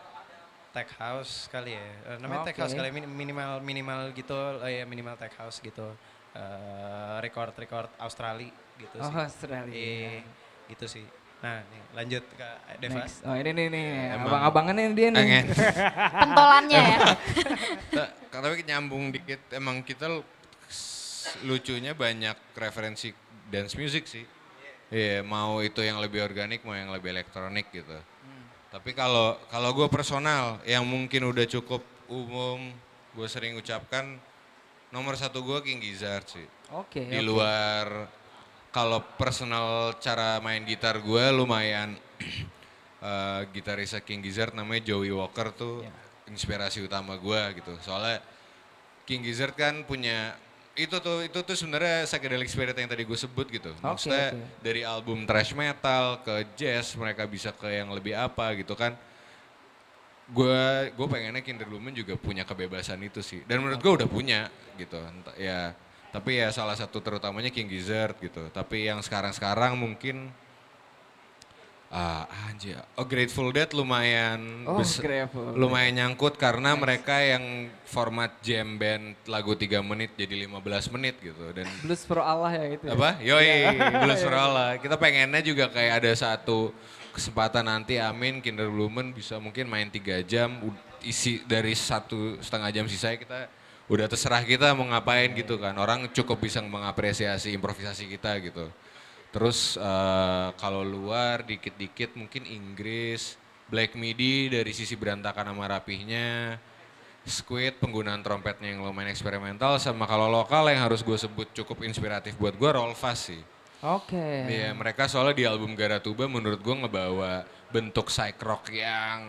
tech house kali ya. Uh, namanya okay. tech house kali minimal minimal gitu uh, ya minimal tech house gitu. Uh, record record Australia gitu oh, sih. Australia. e, gitu sih. Nah, nih, lanjut ke Deva. Oh, ini nih nih, abang-abangannya dia nih. (laughs) Pentolannya ya. (laughs) Tapi nyambung dikit, emang kita lucunya banyak referensi dance music sih. Iya, yeah. yeah, mau itu yang lebih organik, mau yang lebih elektronik gitu. Hmm. Tapi kalau kalau gue personal, yang mungkin udah cukup umum, gue sering ucapkan nomor satu gue King Gizzard sih. Oke. Okay, Di okay. luar kalau personal cara main gitar gue lumayan uh, (clears throat) gitarisnya King Gizzard namanya Joey Walker tuh yeah. inspirasi utama gue gitu. Soalnya King Gizzard kan punya itu tuh itu tuh sebenarnya psychedelic spirit yang tadi gue sebut gitu. Maksudnya okay, dari album thrash metal ke jazz mereka bisa ke yang lebih apa gitu kan. Gue gue pengennya Kinder Lumen juga punya kebebasan itu sih. Dan menurut gue udah punya gitu. Ya tapi ya salah satu terutamanya King Gizzard gitu. Tapi yang sekarang-sekarang mungkin uh, anjir, oh Grateful Dead lumayan oh, grateful. lumayan nyangkut karena nice. mereka yang format jam band lagu 3 menit jadi 15 menit gitu dan Blues for Allah ya itu. Ya? Apa? Yoi, iya. (laughs) Blues for (laughs) Allah. Kita pengennya juga kayak ada satu kesempatan nanti Amin Kinder Blumen bisa mungkin main 3 jam isi dari satu setengah jam sisa kita udah terserah kita mau ngapain gitu kan. Orang cukup bisa mengapresiasi improvisasi kita gitu. Terus uh, kalau luar dikit-dikit mungkin Inggris, Black Midi dari sisi berantakan sama rapihnya, Squid penggunaan trompetnya yang lumayan eksperimental sama kalau lokal yang harus gue sebut cukup inspiratif buat gue Rolfas sih. Oke. Okay. Iya mereka soalnya di album Garatuba menurut gue ngebawa bentuk psych rock yang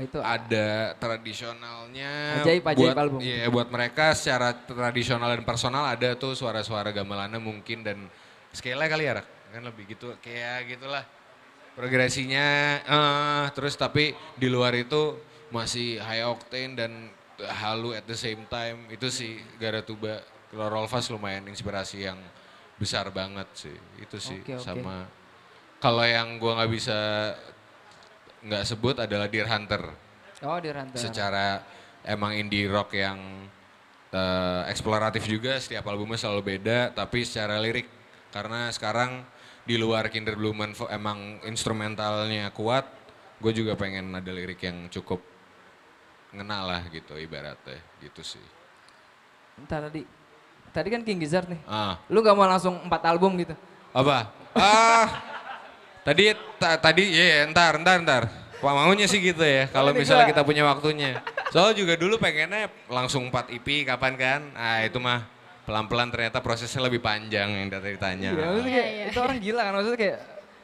itu ada tradisionalnya ajaib, ajaib buat album. Ya, buat mereka secara tradisional dan personal ada tuh suara-suara gamelannya mungkin dan skala kali ya Rak? Kan lebih gitu, kayak gitulah progresinya. Uh, terus tapi di luar itu masih high octane dan halu at the same time. Itu sih Gara Tuba, Rolfas lumayan inspirasi yang besar banget sih. Itu sih okay, okay. sama kalau yang gua nggak bisa nggak sebut adalah Deer Hunter. Oh, Deer Hunter. Secara emang indie rock yang uh, eksploratif juga, setiap albumnya selalu beda, tapi secara lirik karena sekarang di luar Kinder Blumen emang instrumentalnya kuat gue juga pengen ada lirik yang cukup ngenal lah gitu ibaratnya gitu sih Entar tadi tadi kan King Gizzard nih ah. lu gak mau langsung empat album gitu apa ah tadi tadi ya yeah, ntar ntar ntar Pak maunya sih gitu ya, kalau misalnya kita punya waktunya. Soalnya juga dulu pengennya langsung 4 IP e kapan kan, ah itu mah pelan-pelan ternyata prosesnya lebih panjang yang tadi ditanya. Iya, kayak, iya, iya. itu orang gila kan maksudnya kayak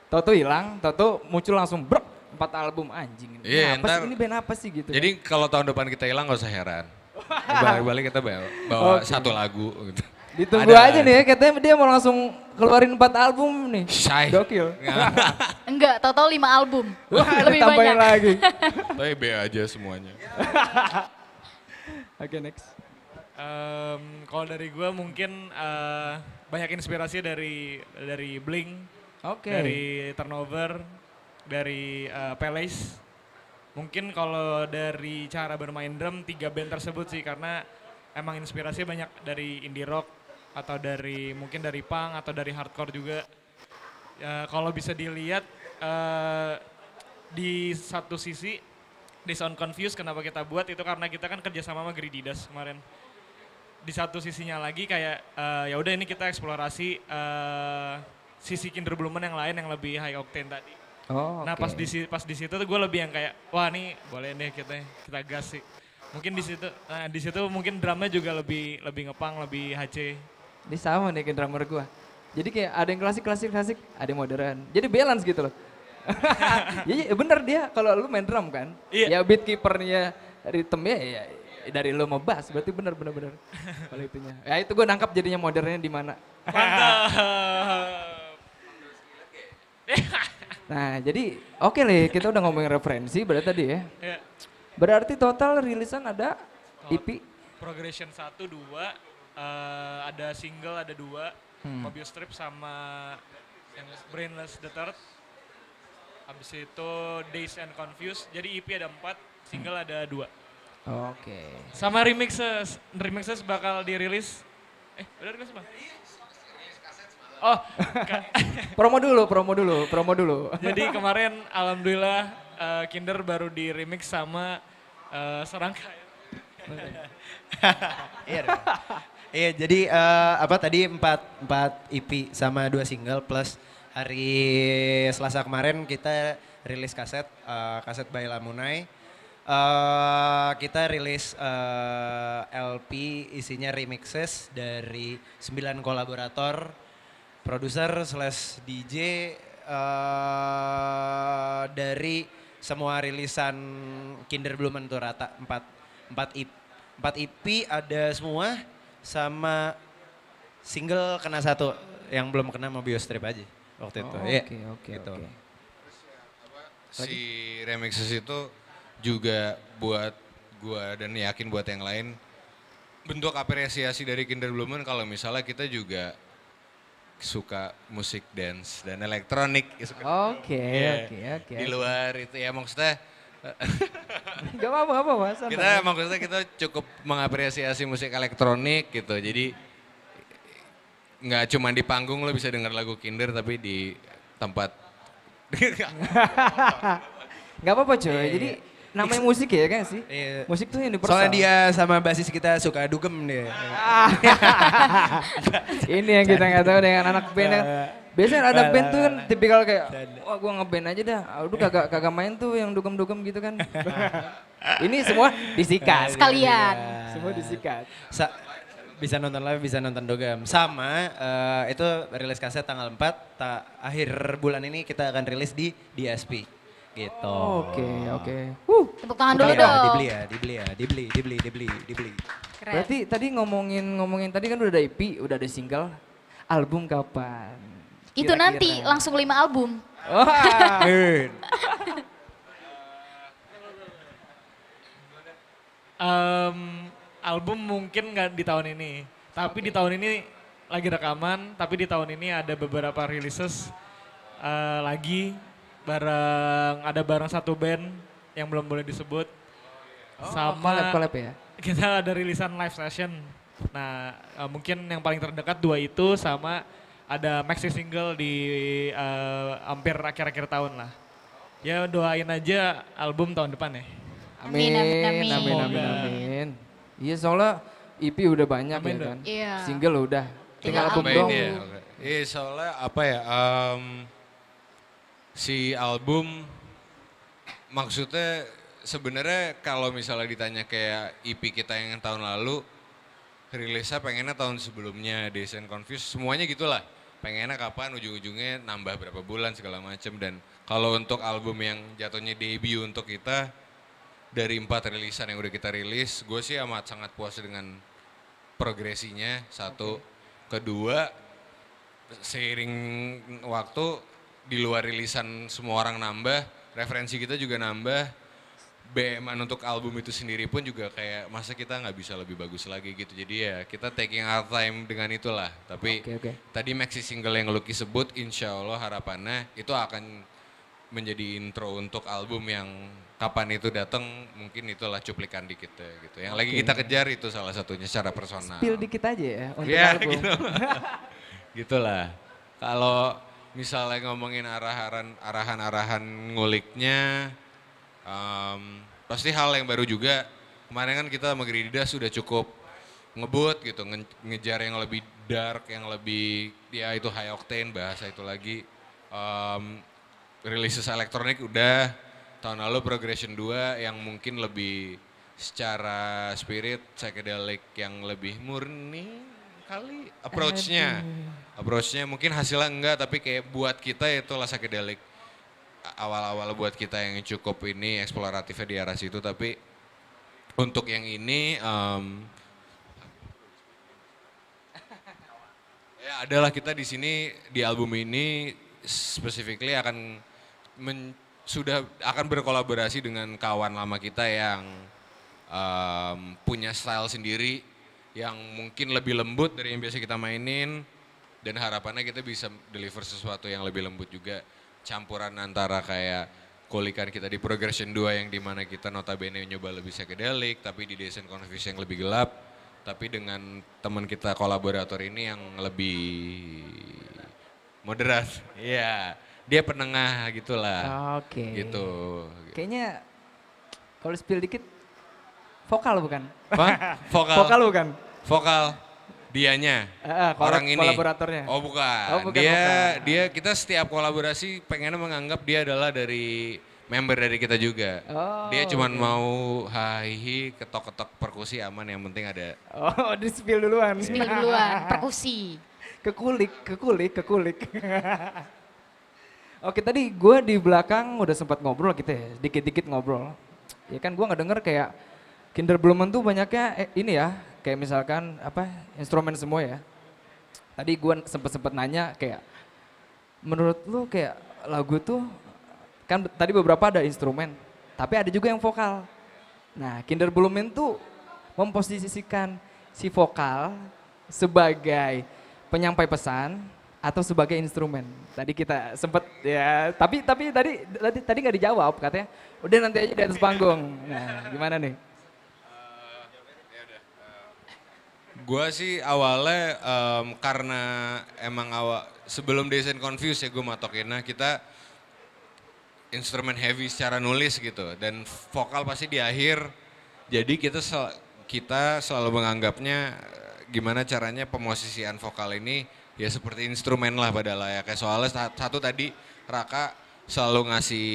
Toto hilang, Toto muncul langsung brok empat album anjing. Iya, yeah, apa sih, ini band apa sih gitu. Jadi kan? kalau tahun depan kita hilang gak usah heran. (laughs) Balik-balik kita bawa, bawa okay. satu lagu gitu. Ditunggu Ada. aja nih ya, katanya dia mau langsung keluarin empat album nih. Syai. Dokil. (laughs) Enggak, tau-tau lima album. Wah, Lebih banyak. lagi. Tapi B aja semuanya. (laughs) Oke, okay, next. Um, kalau dari gue mungkin uh, banyak inspirasi dari dari Bling, okay. dari turnover, dari uh, Palace. Mungkin kalau dari cara bermain drum tiga band tersebut sih karena emang inspirasi banyak dari indie rock atau dari mungkin dari punk atau dari hardcore juga. Uh, kalau bisa dilihat uh, di satu sisi di Sound Confused kenapa kita buat itu karena kita kan kerjasama sama Greedy Das kemarin di satu sisinya lagi kayak uh, ya udah ini kita eksplorasi uh, sisi Kinder Blumen yang lain yang lebih high octane tadi. Oh, nah pas di pas di situ tuh gue lebih yang kayak wah nih boleh nih kita kita gas sih. Mungkin di situ nah di situ mungkin drama juga lebih lebih ngepang, lebih HC. Ini sama nih ke drummer gue. Jadi kayak ada yang klasik klasik klasik, ada yang modern. Jadi balance gitu loh. (laughs) Iya, iya bener dia kalau lu main drum kan. Iya. Ya beat keepernya ritmenya ya dari lo mau bahas berarti bener bener bener kalau itunya ya itu gue nangkap jadinya modernnya di mana nah jadi oke okay nih kita udah ngomongin referensi berarti tadi ya iya. berarti total rilisan ada EP progression satu dua uh, ada single ada dua hmm. Mobile Strip sama yang Brainless the Third habis itu Days and Confused jadi EP ada empat single hmm. ada dua Oke. Okay. Sama remixes, remixes bakal dirilis. Eh, benar gak sih bang? Oh, (laughs) promo dulu, promo dulu, promo dulu. Jadi (laughs) kemarin alhamdulillah uh, Kinder baru di remix sama uh, eh, Serangka. (laughs) Iya. Iya, jadi uh, apa tadi empat empat EP sama dua single plus hari Selasa kemarin kita rilis kaset uh, kaset by Lamunai Uh, kita rilis uh, eh, LP isinya remixes dari sembilan kolaborator, produser slash DJ uh, eh, dari semua rilisan Kinder Blue tentu rata empat empat ip empat EP ada semua sama single kena satu yang belum kena mau strip aja waktu itu. Oh, iya, oke, oke gitu. oke, Si remixes itu juga buat gue dan yakin buat yang lain bentuk apresiasi dari Kinder Blumen kalau misalnya kita juga suka musik dance dan elektronik. Gitu. Oke, iya. oke, oke. Di luar itu ya maksudnya (laughs) Gak apa-apa, mas. Kita maksudnya kita cukup mengapresiasi musik elektronik gitu. Jadi nggak cuma di panggung lo bisa dengar lagu Kinder tapi di tempat. (laughs) nggak apa-apa cuy. Iya, iya. Jadi namanya musik ya kan sih? Iya. Musik tuh yang universal. Soalnya dia sama basis kita suka dugem dia. Ah. (laughs) Ini yang kita nggak tahu dengan anak band yang Biasanya anak band tuh kan tipikal kayak, wah gua ngeband aja dah, aduh kagak kagak main tuh yang dugem-dugem gitu kan. (laughs) Ini semua disikat. Sekalian. Semua disikat. Sa bisa nonton live, bisa nonton dogam. Sama uh, itu rilis kaset tanggal 4, ta akhir bulan ini kita akan rilis di DSP gitu. Oke, oke. Okay, okay. Tepuk tangan dulu ya, dong. dibeli ya, dibeli ya, dibeli, dibeli, dibeli, dibeli. Keren. Berarti tadi ngomongin ngomongin tadi kan udah ada EP, udah ada single. Album kapan? Kira -kira. Itu nanti langsung lima album. Oh, um, album mungkin nggak di tahun ini, tapi okay. di tahun ini lagi rekaman, tapi di tahun ini ada beberapa releases uh, lagi bareng ada bareng satu band yang belum boleh disebut. Oh, iya. sama oh, collab, collab ya. Kita ada rilisan live session. Nah, uh, mungkin yang paling terdekat dua itu sama ada maxi single di uh, hampir akhir-akhir tahun lah. Ya doain aja album tahun depan ya. Amin. Amin amin amin amin. Iya soalnya EP udah banyak amin, ya kan. Iya. Single udah. Tinggal album dong. Iya, soalnya apa ya? Um, si album maksudnya sebenarnya kalau misalnya ditanya kayak EP kita yang tahun lalu rilisnya pengennya tahun sebelumnya desain and Confused semuanya gitulah pengennya kapan ujung-ujungnya nambah berapa bulan segala macam dan kalau untuk album yang jatuhnya debut untuk kita dari empat rilisan yang udah kita rilis gue sih amat sangat puas dengan progresinya satu okay. kedua seiring waktu di luar rilisan semua orang nambah, referensi kita juga nambah. BMN untuk album itu sendiri pun juga kayak masa kita nggak bisa lebih bagus lagi gitu. Jadi ya kita taking our time dengan itulah. Tapi okay, okay. tadi maxi single yang Lucky sebut insya Allah harapannya itu akan menjadi intro untuk album yang kapan itu datang mungkin itulah cuplikan di kita gitu. Yang okay. lagi kita kejar itu salah satunya secara personal. Spill dikit aja ya untuk yeah, album. Gitu. (laughs) gitulah. Kalau misalnya ngomongin arahan arahan arahan nguliknya um, pasti hal yang baru juga kemarin kan kita sama Gridida sudah cukup ngebut gitu nge ngejar yang lebih dark yang lebih ya itu high octane bahasa itu lagi um, elektronik udah tahun lalu progression 2 yang mungkin lebih secara spirit psychedelic yang lebih murni kali approach-nya. mungkin hasilnya enggak tapi kayak buat kita itu lah delik Awal-awal buat kita yang cukup ini eksploratifnya di arah situ tapi untuk yang ini um, ya adalah kita di sini di album ini specifically akan men, sudah akan berkolaborasi dengan kawan lama kita yang um, punya style sendiri yang mungkin lebih lembut dari yang biasa kita mainin dan harapannya kita bisa deliver sesuatu yang lebih lembut juga campuran antara kayak kolikan kita di progression 2 yang dimana kita notabene nyoba lebih psychedelic tapi di desain confuse yang lebih gelap tapi dengan teman kita kolaborator ini yang lebih moderat (laughs) ya yeah. dia penengah gitulah ah, oke okay. gitu kayaknya kalau spill dikit Vokal bukan? Apa? Vokal. Vokal bukan? Vokal. Dianya, uh, uh, orang ini. Kolaboratornya. Oh bukan. Oh, bukan dia bukan. dia kita setiap kolaborasi pengennya menganggap dia adalah dari member dari kita juga. Oh, dia cuma okay. mau hihi ketok-ketok perkusi aman yang penting ada. Oh, (laughs) di spill duluan. spill duluan, perkusi. Kekulik, kekulik, kekulik. Oke tadi gue di belakang udah sempat ngobrol gitu ya, dikit-dikit ngobrol. Ya kan gue gak denger kayak Kinder Blumen tuh banyaknya eh, ini ya, kayak misalkan apa instrumen semua ya. Tadi gue sempet-sempet nanya kayak, menurut lu kayak lagu tuh, kan tadi beberapa ada instrumen, tapi ada juga yang vokal. Nah Kinder Blumen tuh memposisikan si vokal sebagai penyampai pesan atau sebagai instrumen. Tadi kita sempet ya, tapi tapi tadi tadi tadi nggak dijawab katanya. Udah nanti aja di atas panggung. Nah, gimana nih? Gue sih awalnya um, karena emang awal sebelum desain confuse ya gue matokinnya kita instrumen heavy secara nulis gitu dan vokal pasti di akhir jadi kita sel, kita selalu menganggapnya gimana caranya pemosisian vokal ini ya seperti instrumen lah pada layaknya soalnya satu tadi Raka selalu ngasih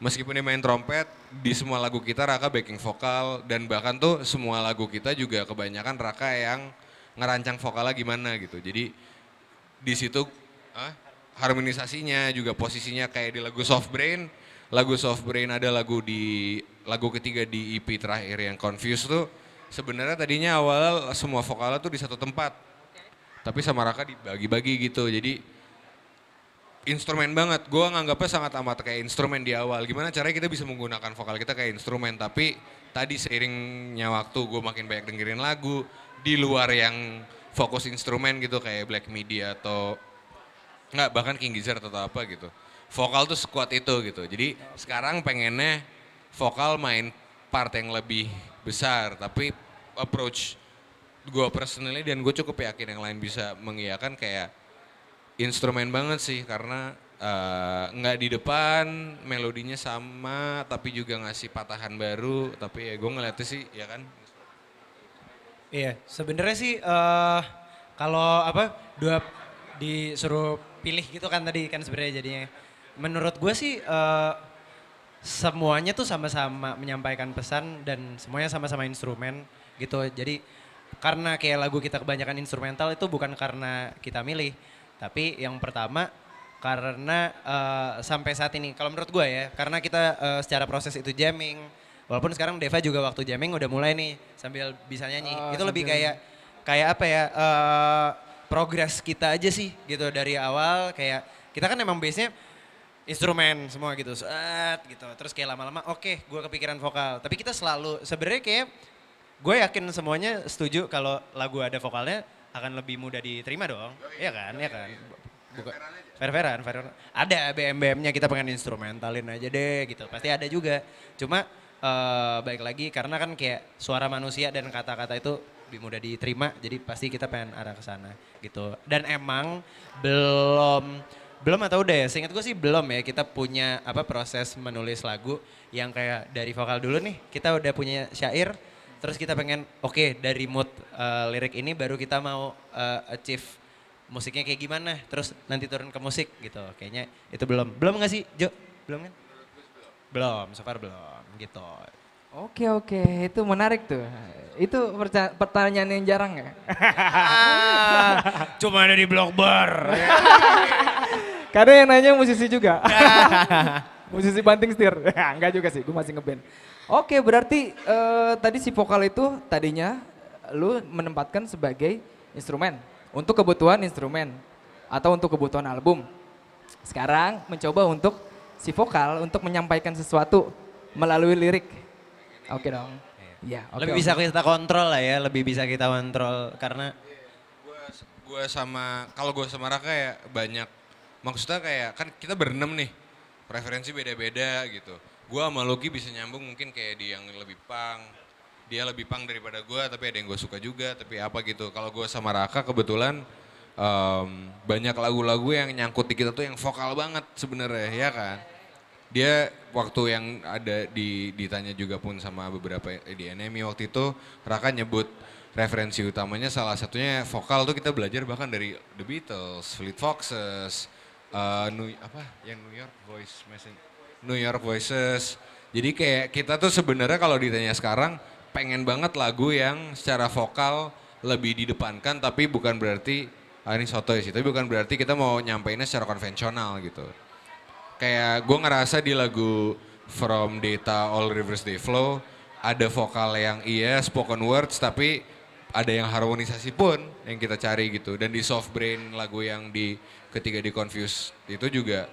meskipun dia main trompet di semua lagu kita Raka backing vokal dan bahkan tuh semua lagu kita juga kebanyakan Raka yang ngerancang vokalnya gimana gitu jadi di situ ah, harmonisasinya juga posisinya kayak di lagu Soft Brain lagu Soft Brain ada lagu di lagu ketiga di EP terakhir yang Confused tuh sebenarnya tadinya awal semua vokalnya tuh di satu tempat tapi sama Raka dibagi-bagi gitu jadi instrumen banget. Gue nganggapnya sangat amat kayak instrumen di awal. Gimana caranya kita bisa menggunakan vokal kita kayak instrumen. Tapi tadi seiringnya waktu gue makin banyak dengerin lagu di luar yang fokus instrumen gitu kayak Black Media atau Enggak, bahkan King Gizzard atau apa gitu. Vokal tuh sekuat itu gitu. Jadi sekarang pengennya vokal main part yang lebih besar tapi approach gue personally dan gue cukup yakin yang lain bisa mengiyakan kayak Instrumen banget sih karena eh, nggak uh, di depan, melodinya sama, tapi juga ngasih patahan baru. Tapi ya gue ngeliatnya sih, ya kan. Iya, sebenarnya sih uh, kalau apa dua disuruh pilih gitu kan tadi kan sebenarnya jadinya. Menurut gue sih uh, semuanya tuh sama-sama menyampaikan pesan dan semuanya sama-sama instrumen gitu. Jadi karena kayak lagu kita kebanyakan instrumental itu bukan karena kita milih, tapi yang pertama karena uh, sampai saat ini kalau menurut gue ya karena kita uh, secara proses itu jamming walaupun sekarang Deva juga waktu jamming udah mulai nih sambil bisa nyanyi oh, itu lebih kayak kayak apa ya uh, progres kita aja sih gitu dari awal kayak kita kan emang base nya instrumen semua gitu saat gitu terus kayak lama-lama oke okay, gue kepikiran vokal tapi kita selalu sebenarnya kayak gue yakin semuanya setuju kalau lagu ada vokalnya akan lebih mudah diterima dong. Iya kan? Iya kan? Buka, fair-fairan, fair Ada BMBM-nya kita pengen instrumentalin aja deh gitu. Pasti ada juga. Cuma uh, eh, baik lagi karena kan kayak suara manusia dan kata-kata itu lebih mudah diterima. Jadi pasti kita pengen arah ke sana gitu. Dan emang belum belum atau udah ya? Seingat gue sih belum ya. Kita punya apa proses menulis lagu yang kayak dari vokal dulu nih. Kita udah punya syair, Terus kita pengen oke okay, dari mood uh, lirik ini baru kita mau uh, achieve musiknya kayak gimana. Terus nanti turun ke musik gitu. Kayaknya itu belum. Belum nggak sih Jo? Belum kan? Belum, so far belum gitu. Oke oke, itu menarik tuh. Itu pertanyaan yang jarang ya? (laughs) cuma ada di Blogbar. (laughs) Karena yang nanya musisi juga. (laughs) musisi banting setir. Enggak juga sih, gue masih ngeband. Oke, berarti uh, tadi si vokal itu tadinya lu menempatkan sebagai instrumen untuk kebutuhan instrumen atau untuk kebutuhan album. Sekarang mencoba untuk si vokal untuk menyampaikan sesuatu melalui lirik. Oke dong. Ya, Okay, lebih bisa kita kontrol lah ya, lebih bisa kita kontrol karena gue sama kalau gue sama Raka ya banyak maksudnya kayak kan kita berenam nih preferensi beda-beda gitu gue sama Loki bisa nyambung mungkin kayak di yang lebih pang dia lebih pang daripada gue tapi ada yang gue suka juga tapi apa gitu kalau gue sama Raka kebetulan um, banyak lagu-lagu yang nyangkut di kita tuh yang vokal banget sebenarnya ya kan dia waktu yang ada di ditanya juga pun sama beberapa di NMI e waktu itu Raka nyebut referensi utamanya salah satunya vokal tuh kita belajar bahkan dari The Beatles, Fleet Foxes, uh, New apa yang New York Voice Messenger New York Voices. Jadi kayak kita tuh sebenarnya kalau ditanya sekarang pengen banget lagu yang secara vokal lebih didepankan tapi bukan berarti ah ini soto sih, tapi bukan berarti kita mau nyampeinnya secara konvensional gitu. Kayak gue ngerasa di lagu From Data All Rivers Day Flow ada vokal yang iya spoken words tapi ada yang harmonisasi pun yang kita cari gitu dan di soft brain lagu yang di ketiga di confuse itu juga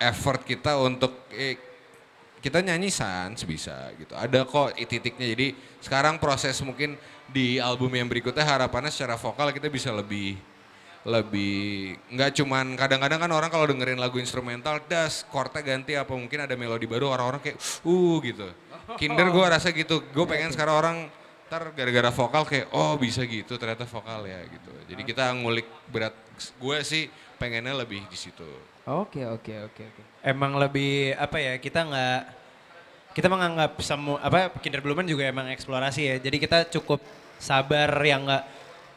effort kita untuk eh, kita nyanyi sans bisa gitu. Ada kok titiknya. Jadi sekarang proses mungkin di album yang berikutnya harapannya secara vokal kita bisa lebih lebih nggak cuman kadang-kadang kan orang kalau dengerin lagu instrumental das korte ganti apa mungkin ada melodi baru orang-orang kayak uh gitu kinder gue rasa gitu gue pengen sekarang orang ntar gara-gara vokal kayak oh bisa gitu ternyata vokal ya gitu jadi kita ngulik berat gue sih pengennya lebih di situ Oke okay, oke okay, oke okay, oke. Emang lebih apa ya kita nggak kita menganggap semua apa Kinder Blumen juga emang eksplorasi ya. Jadi kita cukup sabar yang nggak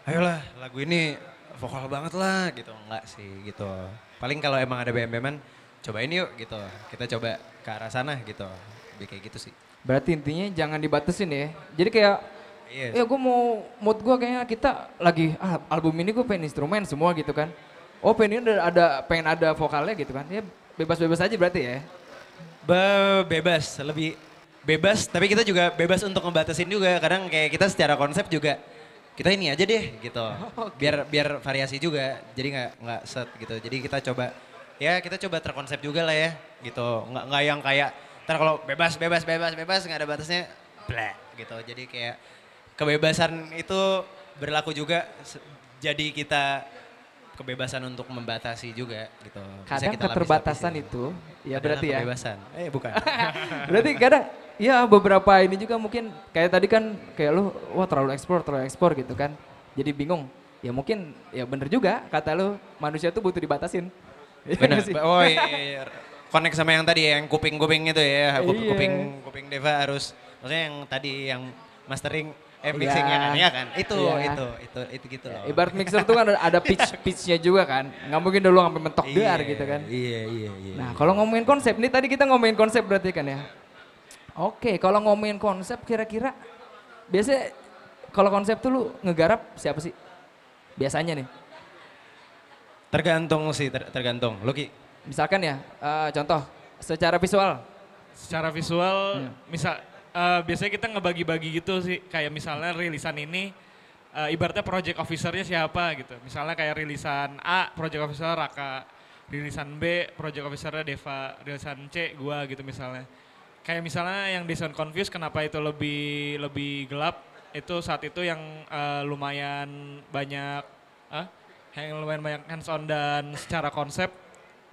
ayolah lagu ini vokal banget lah gitu nggak sih gitu. Paling kalau emang ada coba ini yuk gitu. Kita coba ke arah sana gitu. Lebih kayak gitu sih. Berarti intinya jangan dibatasin ya. Jadi kayak yes. Iya. ya gue mau mood gue kayaknya kita lagi ah, album ini gue pengen instrumen semua gitu kan. Oh pengen ada, ada pengen ada vokalnya gitu kan? Ya bebas-bebas aja berarti ya? Be bebas, lebih bebas. Tapi kita juga bebas untuk ngebatasin juga. Kadang kayak kita secara konsep juga kita ini aja deh gitu. (laughs) Oh, okay. Biar biar variasi juga. Jadi nggak nggak set gitu. Jadi kita coba ya kita coba terkonsep juga lah ya gitu. Nggak nggak yang kayak ntar kalau bebas bebas bebas bebas nggak ada batasnya bleh gitu. Jadi kayak kebebasan itu berlaku juga jadi kita kebebasan untuk membatasi juga gitu. Kadang kita keterbatasan itu, ya berarti ya. Kebebasan. Eh bukan. (laughs) berarti kadang ya beberapa ini juga mungkin kayak tadi kan kayak lu wah terlalu ekspor terlalu ekspor gitu kan. Jadi bingung. Ya mungkin ya bener juga kata lu manusia tuh butuh dibatasin. (laughs) Iya bener. Ya, oh iya, iya, iya. Connect sama yang tadi yang kuping-kuping itu ya. Iya. kuping kuping Deva harus maksudnya yang tadi yang mastering Eh iya. mixingnya kan ya kan. Iya kan? Itu ya. itu itu itu gitu loh. Ibarat mixer tuh kan ada pitch (laughs) pitchnya juga kan. Nggak mungkin dulu sampai mentok iya, dar gitu kan. Iya iya iya. Nah iya. kalau ngomongin konsep nih tadi kita ngomongin konsep berarti kan ya. Oke kalau ngomongin konsep kira-kira biasanya kalau konsep tuh lu ngegarap siapa sih? Biasanya nih. Tergantung sih, ter tergantung. Luki. Misalkan ya, uh, contoh secara visual. Secara visual, hmm. misal uh, biasanya kita ngebagi-bagi gitu sih kayak misalnya rilisan ini uh, ibaratnya project officernya siapa gitu misalnya kayak rilisan A project officer Raka rilisan B project officernya Deva rilisan C gua gitu misalnya kayak misalnya yang di Sound Confused kenapa itu lebih lebih gelap itu saat itu yang uh, lumayan banyak uh, yang lumayan banyak hands on dan secara konsep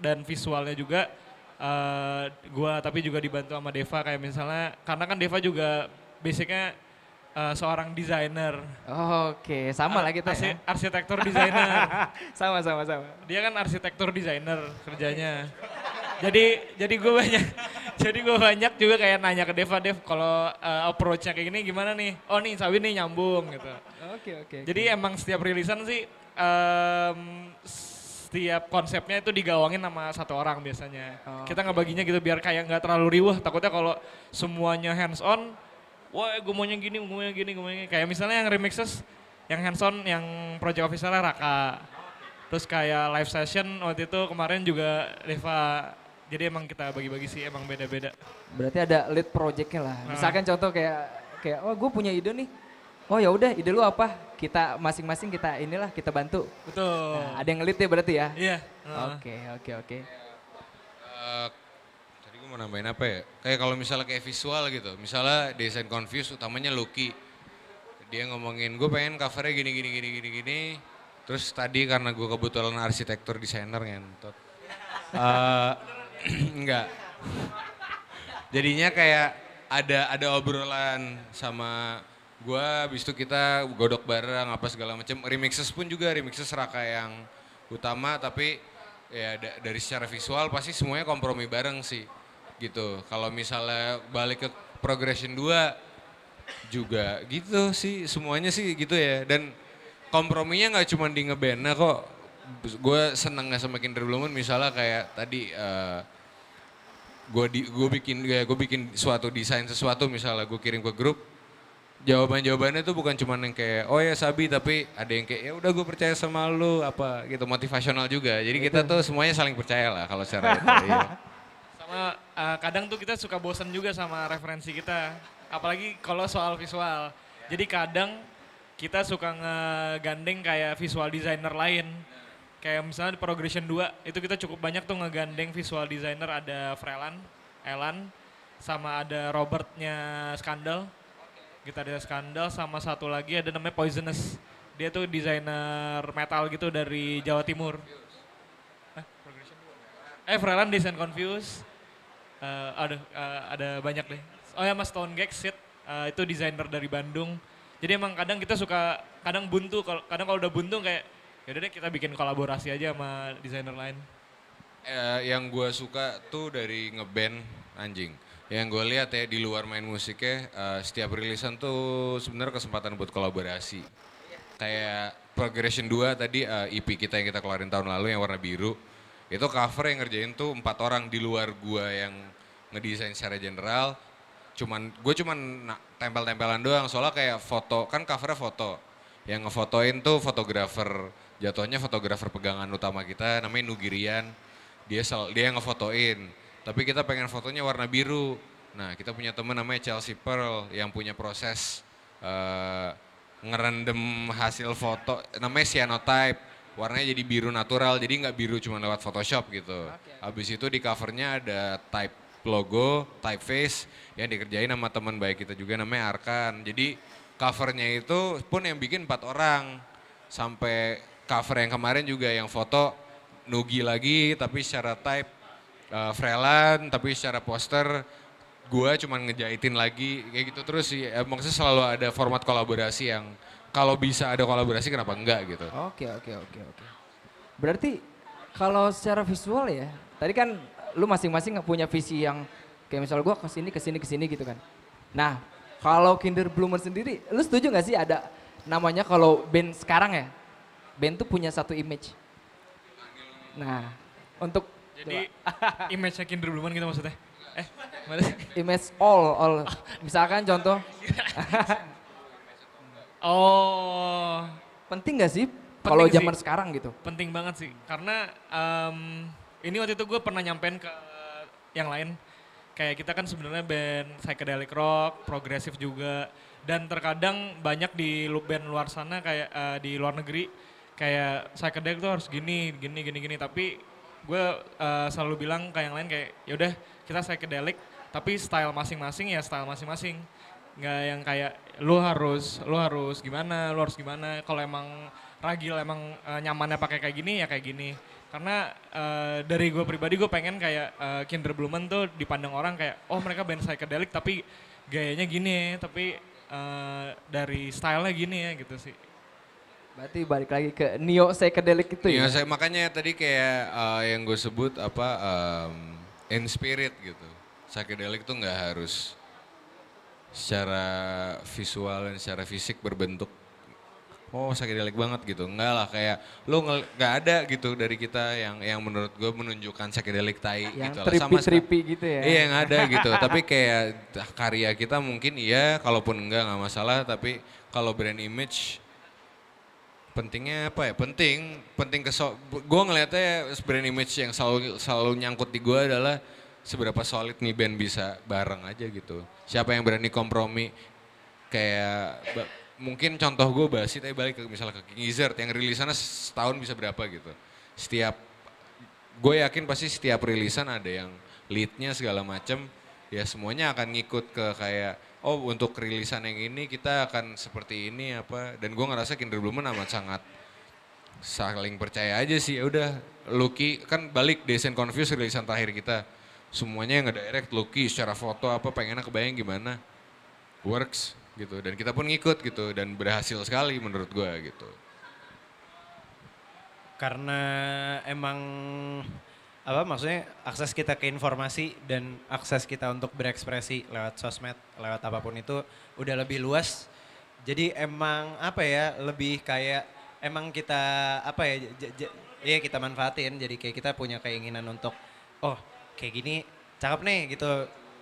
dan visualnya juga Eh, gue tapi juga dibantu sama Deva kayak misalnya karena kan Deva juga basicnya uh, seorang desainer. Oh, Oke, okay. sama Ar lah kita ya. arsi ya. Arsitektur desainer. (laughs) sama sama sama. Dia kan arsitektur desainer kerjanya. jadi jadi gue banyak (laughs) jadi gue banyak juga kayak nanya ke Deva Dev kalau uh, approachnya kayak gini gimana nih? Oh nih Sawi nih nyambung gitu. Oke okay, oke. Okay, jadi okay. emang setiap rilisan sih um, setiap konsepnya itu digawangin sama satu orang biasanya. Oh, kita ngebaginya gitu biar kayak nggak terlalu riuh. Takutnya kalau semuanya hands on, wah gue maunya gini, gue maunya gini, gue maunya gini. Kayak misalnya yang remixes, yang hands on, yang project officer Raka. Terus kayak live session waktu itu kemarin juga Deva jadi emang kita bagi-bagi sih emang beda-beda. Berarti ada lead projectnya lah. Nah. Misalkan nah. contoh kayak kayak oh gue punya ide nih, oh ya udah ide lu apa kita masing-masing kita inilah kita bantu betul nah, ada yang ngelit ya berarti ya iya oke oke oke eh, tadi gue mau nambahin apa ya kayak kalau misalnya kayak visual gitu misalnya desain confuse utamanya Lucky dia ngomongin gue pengen covernya gini gini gini gini gini terus tadi karena gue kebetulan arsitektur desainer ngentot uh, (clears throat) enggak jadinya kayak ada ada obrolan sama gue abis itu kita godok bareng apa segala macam remixes pun juga remixes raka yang utama tapi ya da dari secara visual pasti semuanya kompromi bareng sih gitu kalau misalnya balik ke progression 2 juga gitu sih semuanya sih gitu ya dan komprominya nggak cuma di nah kok gue seneng sama semakin Bloomin misalnya kayak tadi uh, eh, gue gue bikin ya gue bikin suatu desain sesuatu misalnya gue kirim ke grup jawaban-jawabannya tuh bukan cuma yang kayak oh ya sabi tapi ada yang kayak ya udah gue percaya sama lu apa gitu motivasional juga jadi kita tuh semuanya saling percaya lah kalau secara (laughs) itu iya. sama uh, kadang tuh kita suka bosen juga sama referensi kita apalagi kalau soal visual jadi kadang kita suka ngegandeng kayak visual designer lain kayak misalnya di progression 2 itu kita cukup banyak tuh ngegandeng visual designer ada Frelan Elan sama ada Robertnya Skandal Gitaris Skandal sama satu lagi ada namanya Poisonous. Dia tuh desainer metal gitu dari Jawa Timur. Eh, Freelan Design Confused. Uh, eh, ada uh, eh, ada banyak deh. Oh ya Mas Tone Gag uh, eh, itu desainer dari Bandung. Jadi emang kadang kita suka kadang buntu kalau kadang kalau udah buntu kayak yaudah deh kita bikin kolaborasi aja sama desainer lain. Eh, yang gue suka tuh dari ngeband anjing yang gue lihat ya di luar main musiknya, uh, setiap rilisan tuh sebenarnya kesempatan buat kolaborasi. Kayak Progression 2 tadi uh, eh, EP kita yang kita keluarin tahun lalu yang warna biru, itu cover yang ngerjain tuh empat orang di luar gue yang ngedesain secara general. Cuman gue cuman tempel-tempelan doang soalnya kayak foto kan covernya foto. Yang ngefotoin tuh fotografer jatuhnya fotografer pegangan utama kita namanya Nugirian. Dia sel, dia yang ngefotoin tapi kita pengen fotonya warna biru. Nah, kita punya teman namanya Chelsea Pearl yang punya proses uh, ngerendam hasil foto, namanya cyanotype. Warnanya jadi biru natural, jadi nggak biru cuma lewat Photoshop gitu. Habis itu di covernya ada type logo, type face yang dikerjain sama teman baik kita juga namanya Arkan. Jadi covernya itu pun yang bikin empat orang sampai cover yang kemarin juga yang foto Nugi lagi tapi secara type uh, eh, Freelan tapi secara poster gue cuman ngejahitin lagi kayak gitu terus sih ya, maksudnya selalu ada format kolaborasi yang kalau bisa ada kolaborasi kenapa enggak gitu oke oke oke oke berarti kalau secara visual ya tadi kan lu masing-masing punya visi yang kayak misal gue kesini kesini kesini gitu kan nah kalau Kinder Bloomer sendiri lu setuju nggak sih ada namanya kalau band sekarang ya band tuh punya satu image nah untuk jadi image-nya Kinder Blumen gitu maksudnya? Eh, image all, all. Misalkan contoh. oh. Penting gak sih kalau zaman sih. sekarang gitu? Penting banget sih, karena um, ini waktu itu gue pernah nyampein ke yang lain. Kayak kita kan sebenarnya band psychedelic rock, progresif juga. Dan terkadang banyak di band luar sana kayak uh, di luar negeri kayak psychedelic tuh harus gini, gini, gini, gini. Tapi gue uh, selalu bilang kayak yang lain kayak yaudah kita psychedelic tapi style masing-masing ya style masing-masing nggak yang kayak lu harus lu harus gimana lu harus gimana kalau emang ragil emang uh, nyamannya pakai kayak gini ya kayak gini karena uh, dari gue pribadi gue pengen kayak uh, Kinder Blumen tuh dipandang orang kayak oh mereka band psychedelic tapi gayanya gini tapi uh, dari stylenya gini ya gitu sih Berarti balik lagi ke neo psychedelic itu ya? neo, ya? makanya tadi kayak uh, yang gue sebut apa um, in spirit gitu. Psychedelic itu nggak harus secara visual dan secara fisik berbentuk oh psychedelic banget gitu. Enggak lah kayak lu nggak ada gitu dari kita yang yang menurut gue menunjukkan psychedelic tai yang gitu trippy, lah. sama trippy gitu ya. Iya yang ada gitu. (laughs) tapi kayak karya kita mungkin iya kalaupun enggak nggak masalah tapi kalau brand image pentingnya apa ya penting penting ke so gue ngelihatnya brand image yang selalu selalu nyangkut di gue adalah seberapa solid nih band bisa bareng aja gitu siapa yang berani kompromi kayak mungkin contoh gue bahas tapi balik ke misalnya ke King Gizzard yang rilisannya setahun bisa berapa gitu setiap gue yakin pasti setiap rilisan ada yang leadnya segala macem ya semuanya akan ngikut ke kayak oh untuk rilisan yang ini kita akan seperti ini apa dan gue ngerasa Kinder Kinderblumen amat sangat saling percaya aja sih ya udah Lucky kan balik desain confuse rilisan terakhir kita semuanya yang ngedirect Lucky secara foto apa pengennya kebayang gimana works gitu dan kita pun ngikut gitu dan berhasil sekali menurut gue gitu karena emang apa maksudnya akses kita ke informasi dan akses kita untuk berekspresi lewat sosmed, lewat apapun itu udah lebih luas. Jadi emang apa ya lebih kayak emang kita apa ya j, j, ya kita manfaatin jadi kayak kita punya keinginan untuk oh kayak gini cakep nih gitu.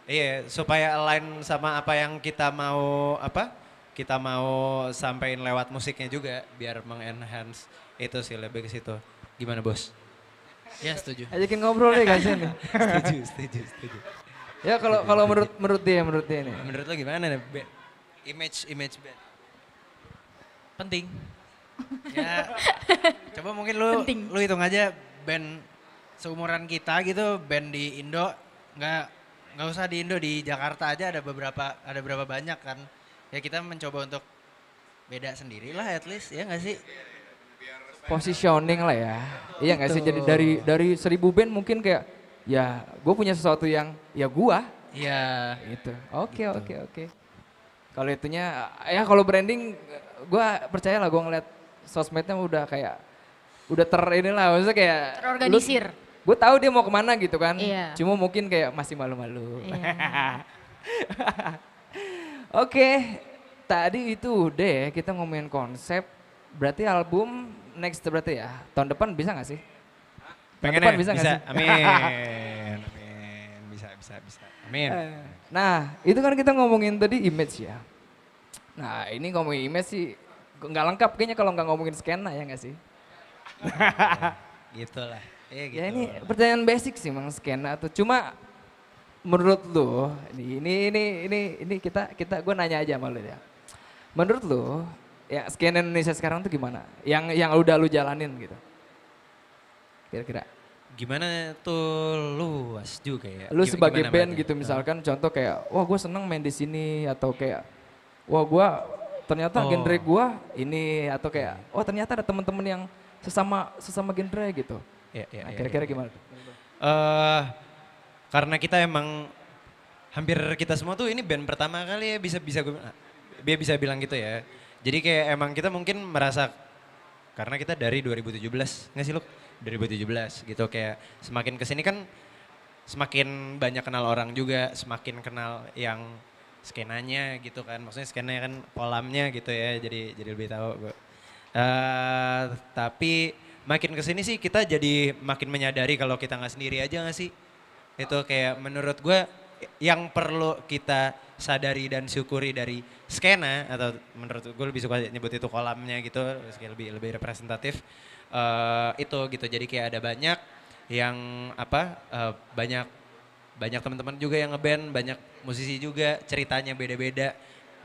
Iya, supaya align sama apa yang kita mau apa? Kita mau sampein lewat musiknya juga biar mengenhance itu sih lebih ke situ. Gimana, Bos? Ya setuju. Ajakin ngobrol deh guys (laughs) ini. setuju, setuju, setuju. Ya kalau kalau menurut menurut dia menurut dia ini Menurut lo gimana nih? Be- image image band. Penting. Ya. coba mungkin lu Penting. lu hitung aja band seumuran kita gitu band di Indo nggak nggak usah di Indo di Jakarta aja ada beberapa ada berapa banyak kan ya kita mencoba untuk beda sendirilah at least ya nggak sih positioning lah ya. Iya nggak sih? Jadi dari dari seribu band mungkin kayak ya gue punya sesuatu yang ya gua. Iya. itu, Oke okay, gitu. oke okay, oke. Okay. Kalau itunya ya kalau branding gue percaya lah gue ngeliat sosmednya udah kayak udah ter inilah maksudnya kayak terorganisir. Gue tahu dia mau kemana gitu kan. Iya. Cuma mungkin kayak masih malu-malu. Iya. (laughs) oke, tadi itu deh ya, kita ngomongin konsep. Berarti album next berarti ya. Tahun depan bisa nggak sih? Pengen depan bisa, bisa. Gak sih? Amin. (laughs) Amin. Bisa, bisa, bisa. Amin. Eh, nah, itu kan kita ngomongin tadi image ya. Nah, ini ngomongin image sih nggak lengkap kayaknya kalau nggak ngomongin skena ya nggak sih? gitu lah. (laughs) Ya, gitu iya, ya ini lah. pertanyaan basic sih mang skena atau Cuma menurut lu, ini ini ini ini, ini kita kita gue nanya aja malu ya. Menurut lu, Ya, skena Indonesia sekarang tuh gimana? Yang yang udah lu jalanin gitu. Kira-kira. Gimana tuh luas juga ya. Lu sebagai gimana band gitu misalkan contoh kayak wah gue seneng main di sini atau kayak wah gue ternyata oh. genre gue ini atau kayak wah oh, ternyata ada teman-teman yang sesama sesama genre gitu. Ya, ya, nah, ya, kira-kira ya, ya. gimana? Uh, karena kita emang hampir kita semua tuh ini band pertama kali ya bisa bisa gue ah, bisa bilang gitu ya jadi kayak emang kita mungkin merasa karena kita dari 2017 nggak sih lu? 2017 gitu kayak semakin kesini kan semakin banyak kenal orang juga, semakin kenal yang skenanya gitu kan. Maksudnya skenanya kan kolamnya gitu ya. Jadi jadi lebih tahu gue. Uh, tapi makin kesini sih kita jadi makin menyadari kalau kita nggak sendiri aja nggak sih? Itu kayak menurut gue yang perlu kita sadari dan syukuri dari skena atau menurut gue lebih suka nyebut itu kolamnya gitu lebih lebih representatif uh, itu gitu jadi kayak ada banyak yang apa uh, banyak banyak teman-teman juga yang ngeband banyak musisi juga ceritanya beda-beda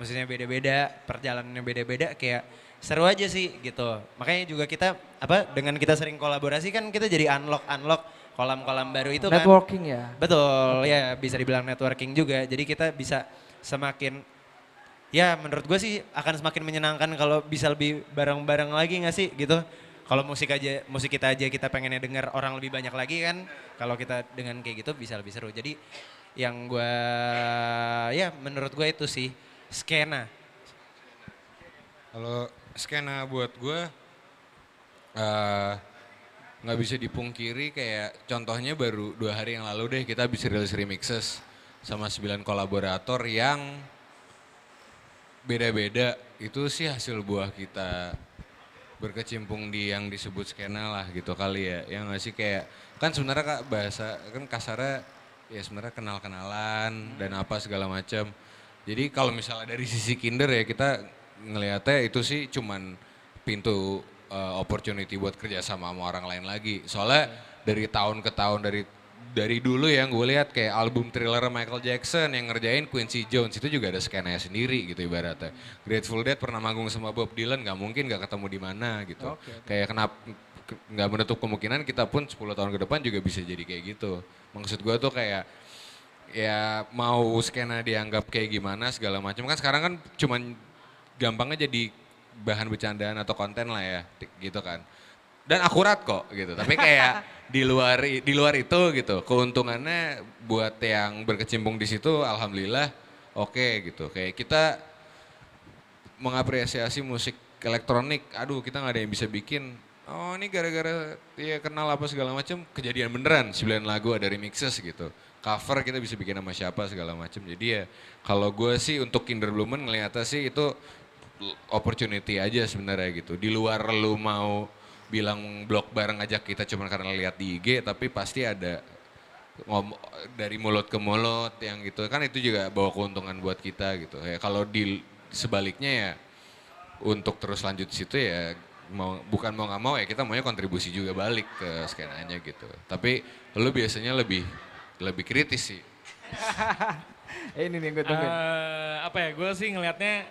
musiknya beda-beda perjalanannya beda-beda kayak seru aja sih gitu makanya juga kita apa dengan kita sering kolaborasi kan kita jadi unlock unlock kolam-kolam baru itu networking kan. Networking ya. Betul, okay. ya bisa dibilang networking juga. Jadi kita bisa semakin ya menurut gue sih akan semakin menyenangkan kalau bisa lebih bareng-bareng lagi gak sih gitu. Kalau musik aja, musik kita aja kita pengennya dengar orang lebih banyak lagi kan. Kalau kita dengan kayak gitu bisa lebih seru. Jadi yang gue ya menurut gue itu sih skena. Kalau skena buat gue uh, nggak bisa dipungkiri kayak contohnya baru dua hari yang lalu deh kita bisa rilis remixes sama sembilan kolaborator yang beda-beda itu sih hasil buah kita berkecimpung di yang disebut skena lah gitu kali ya yang nggak sih kayak kan sebenarnya kak bahasa kan kasarnya ya sebenarnya kenal kenalan dan apa segala macam jadi kalau misalnya dari sisi kinder ya kita ngelihatnya itu sih cuman pintu uh, opportunity buat kerja sama sama orang lain lagi. Soalnya dari tahun ke tahun dari dari dulu ya yang gue lihat kayak album thriller Michael Jackson yang ngerjain Quincy Jones itu juga ada skenanya sendiri gitu ibaratnya. Grateful Dead pernah manggung sama Bob Dylan nggak mungkin nggak ketemu di mana gitu. Okay. Kayak kenapa nggak menutup kemungkinan kita pun 10 tahun ke depan juga bisa jadi kayak gitu. Maksud gue tuh kayak ya mau skena dianggap kayak gimana segala macam kan sekarang kan cuman gampangnya jadi bahan bercandaan atau konten lah ya gitu kan dan akurat kok gitu tapi kayak (laughs) di luar di luar itu gitu keuntungannya buat yang berkecimpung di situ alhamdulillah oke okay, gitu kayak kita mengapresiasi musik elektronik aduh kita nggak ada yang bisa bikin oh ini gara-gara ya kenal apa segala macam kejadian beneran 9 lagu ada remixes gitu cover kita bisa bikin sama siapa segala macam jadi ya kalau gue sih untuk Kinder Blumen ngeliatnya sih itu opportunity aja sebenarnya gitu. Di luar lu mau bilang blog bareng ajak kita cuma karena lihat di IG tapi pasti ada ngom dari mulut ke mulut yang gitu kan itu juga bawa keuntungan buat kita gitu ya kalau di sebaliknya ya untuk terus lanjut situ ya mau bukan mau nggak mau ya kita maunya kontribusi juga balik ke skenanya gitu tapi lu biasanya lebih lebih kritis sih (laughs) eh, ini nih gue tungguin uh, apa ya gue sih ngelihatnya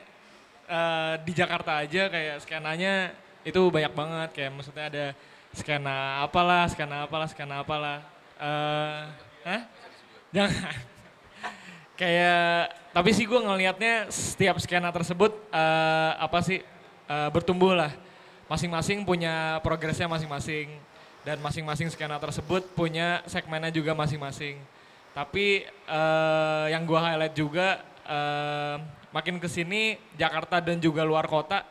Eh, di Jakarta aja kayak skenanya itu banyak banget kayak maksudnya ada skena apalah, skena apalah, skena apalah. Uh, hah? (laughs) kayak tapi sih gue ngelihatnya setiap skena tersebut uh, apa sih uh, bertumbuh lah. Masing-masing punya progresnya masing-masing dan masing-masing skena tersebut punya segmennya juga masing-masing. Tapi uh, yang gue highlight juga uh, makin ke sini Jakarta dan juga luar kota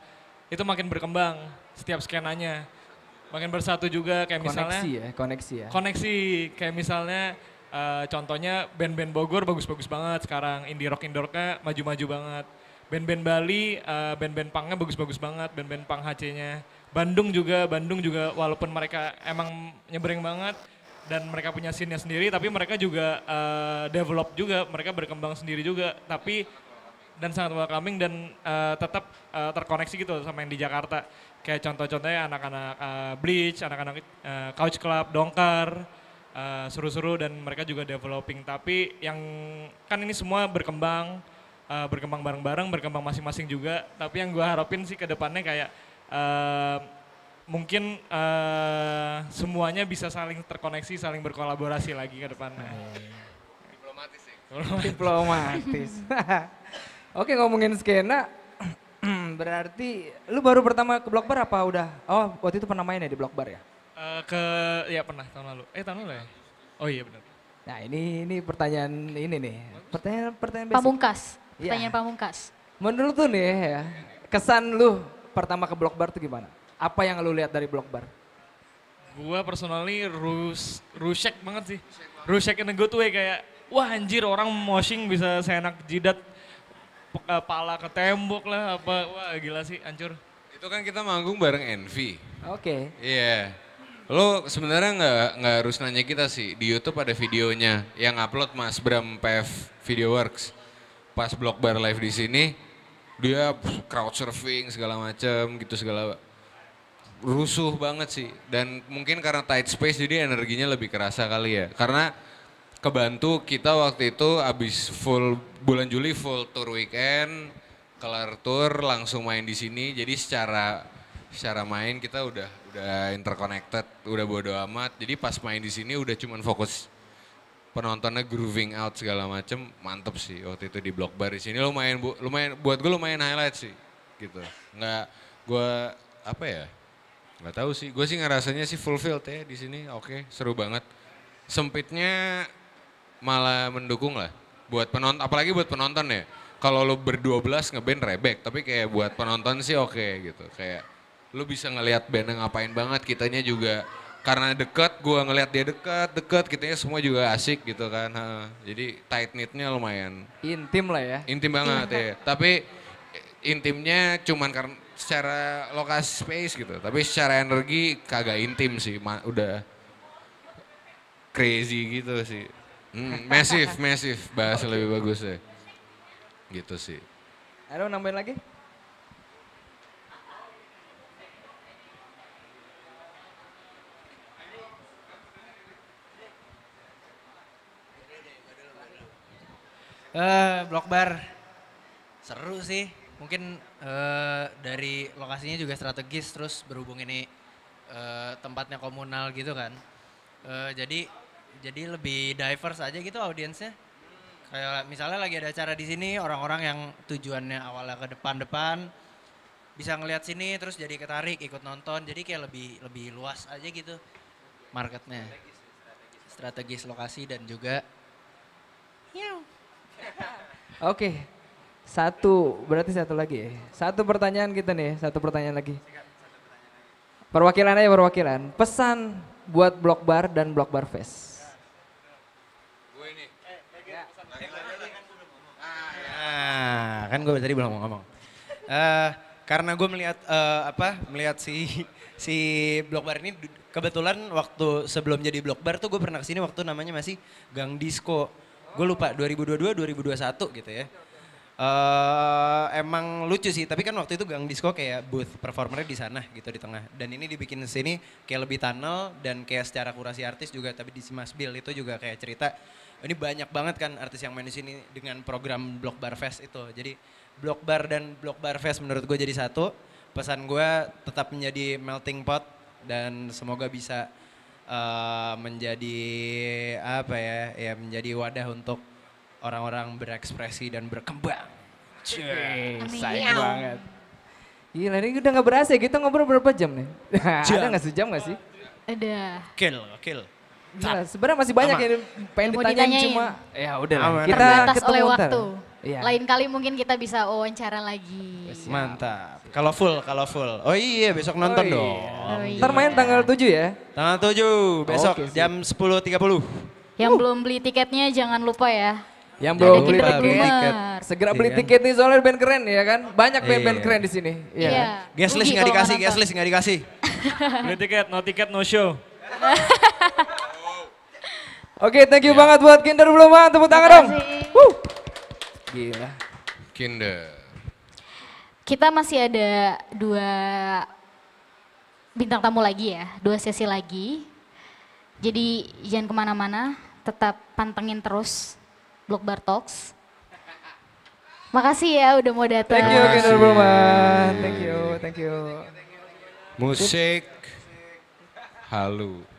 itu makin berkembang setiap skenanya. Makin bersatu juga kayak koneksi misalnya koneksi ya, koneksi ya. Koneksi kayak misalnya uh, contohnya band-band Bogor bagus-bagus banget sekarang indie rock indoor-nya maju-maju banget. Band-band Bali, uh, band-band pangnya bagus-bagus banget, band-band pang HC-nya. Bandung juga, Bandung juga walaupun mereka emang nyebreng banget dan mereka punya scene-nya sendiri tapi mereka juga uh, develop juga, mereka berkembang sendiri juga tapi dan sangat welcoming dan uh, tetap uh, terkoneksi gitu sama yang di Jakarta. Kayak contoh-contohnya anak-anak uh, Bleach, anak-anak uh, Couch Club, Dongkar, suruh seru uh, dan mereka juga developing. Tapi yang kan ini semua berkembang, uh, berkembang bareng-bareng, berkembang masing-masing juga. Tapi yang gue harapin sih ke depannya kayak uh, mungkin uh, semuanya bisa saling terkoneksi, saling berkolaborasi lagi ke depannya. Diplomatis sih. Diplomatis. (laughs) Oke ngomongin skena, (clears throat) berarti lu baru pertama ke Blok Bar apa udah? Oh waktu itu pernah main ya di Blok Bar ya? Uh, ke, ya pernah tahun lalu. Eh tahun lalu ya? Oh iya benar. Nah ini ini pertanyaan ini nih. Pertanyaan pertanyaan basic. Pamungkas. Iya. Pertanyaan ya. pamungkas. Menurut lu nih ya, kesan lu pertama ke Blok Bar tuh gimana? Apa yang lu lihat dari Blok Bar? Gua personally rus rusek banget sih. Rusek in a good way kayak wah anjir orang moshing bisa seenak jidat kepala eh, ke tembok lah apa wah gila sih hancur itu kan kita manggung bareng Envy oke okay. iya yeah. Lo sebenarnya nggak nggak harus nanya kita sih di YouTube ada videonya yang upload Mas Bram PF Video Works pas blog bar live di sini dia crowd surfing segala macem gitu segala rusuh banget sih dan mungkin karena tight space jadi energinya lebih kerasa kali ya karena kebantu kita waktu itu abis full bulan Juli full tour weekend, kelar tour langsung main di sini. Jadi secara secara main kita udah udah interconnected, udah bodo amat. Jadi pas main di sini udah cuman fokus penontonnya grooving out segala macem mantep sih waktu itu di blok bar di sini lumayan bu, lumayan buat gue lumayan highlight sih gitu nggak gue apa ya nggak tahu sih gue sih ngerasanya sih fulfilled ya di sini oke okay, seru banget sempitnya malah mendukung lah buat penonton apalagi buat penonton ya kalau lo berdua belas ngeband rebek tapi kayak buat penonton sih oke okay, gitu kayak lo bisa ngelihat band ngapain banget kitanya juga karena dekat gua ngelihat dia dekat dekat kitanya semua juga asik gitu kan ha, jadi tight knitnya lumayan intim lah ya intim banget ya tapi intimnya cuman karena secara lokasi space gitu tapi secara energi kagak intim sih udah crazy gitu sih Mm, masif, masif. Bahasa okay. lebih bagus ya. Gitu sih. Ada nambahin lagi? Eh, uh, Blok Bar. Seru sih. Mungkin uh, dari lokasinya juga strategis terus berhubung ini uh, tempatnya komunal gitu kan. Uh, jadi jadi lebih diverse aja gitu audiensnya kayak misalnya lagi ada acara di sini orang-orang yang tujuannya awalnya ke depan-depan bisa ngelihat sini terus jadi ketarik ikut nonton jadi kayak lebih lebih luas aja gitu marketnya strategis, lokasi dan juga (laughs) oke satu berarti satu lagi ya. satu pertanyaan kita nih satu pertanyaan lagi perwakilan aja perwakilan pesan buat blok bar dan blok bar fest Nah, kan gue tadi belum ngomong. Uh, karena gue melihat uh, apa melihat si si blok bar ini kebetulan waktu sebelum jadi blok bar tuh gue pernah kesini waktu namanya masih gang disco gue lupa 2022 2021 gitu ya uh, emang lucu sih tapi kan waktu itu gang disco kayak booth performernya di sana gitu di tengah dan ini dibikin sini kayak lebih tunnel dan kayak secara kurasi artis juga tapi di Smash Bill itu juga kayak cerita ini banyak banget kan artis yang main di sini dengan program Block Bar Fest itu. Jadi Block Bar dan Block Bar Fest menurut gue jadi satu. Pesan gue tetap menjadi melting pot dan semoga bisa uh, menjadi apa ya, ya menjadi wadah untuk orang-orang berekspresi dan berkembang. Cuy, sayang banget. Gila, ini udah gak berasa gitu ngobrol berapa jam nih? (laughs) Jam. Ada gak sejam gak sih? Ada. Kill, kill. Iya, sebenarnya masih banyak Sama. yang pengen Mau ditanyain, ditanyain. cuma ya udah kita terbatas oleh waktu. Ya. Lain kali mungkin kita bisa wawancara lagi. Iya, Mantap. Kalau full, kalau full. Oh iya, besok nonton oh iya. dong. Oh iya. main tanggal 7 ya? Tanggal 7, besok okay, jam 10.30. Yang uh. belum beli tiketnya jangan lupa ya. Yang belum beli tiket, segera beli iya. tiket nih soalnya band keren ya kan? Banyak band-band keren di sini. Iya. Yeah. Guest list nggak dikasih, guest list nggak dikasih. beli tiket, no tiket no show. (laughs) Oke, okay, thank you yeah. banget buat Kinder belum mah tepuk tangan dong. Wuh. Gila. Kinder. Kita masih ada dua bintang tamu lagi ya, dua sesi lagi. Jadi jangan kemana-mana, tetap pantengin terus Blok Bar Talks. Makasih ya udah mau datang. Thank you Kinder belum Thank you, thank you. Musik halu.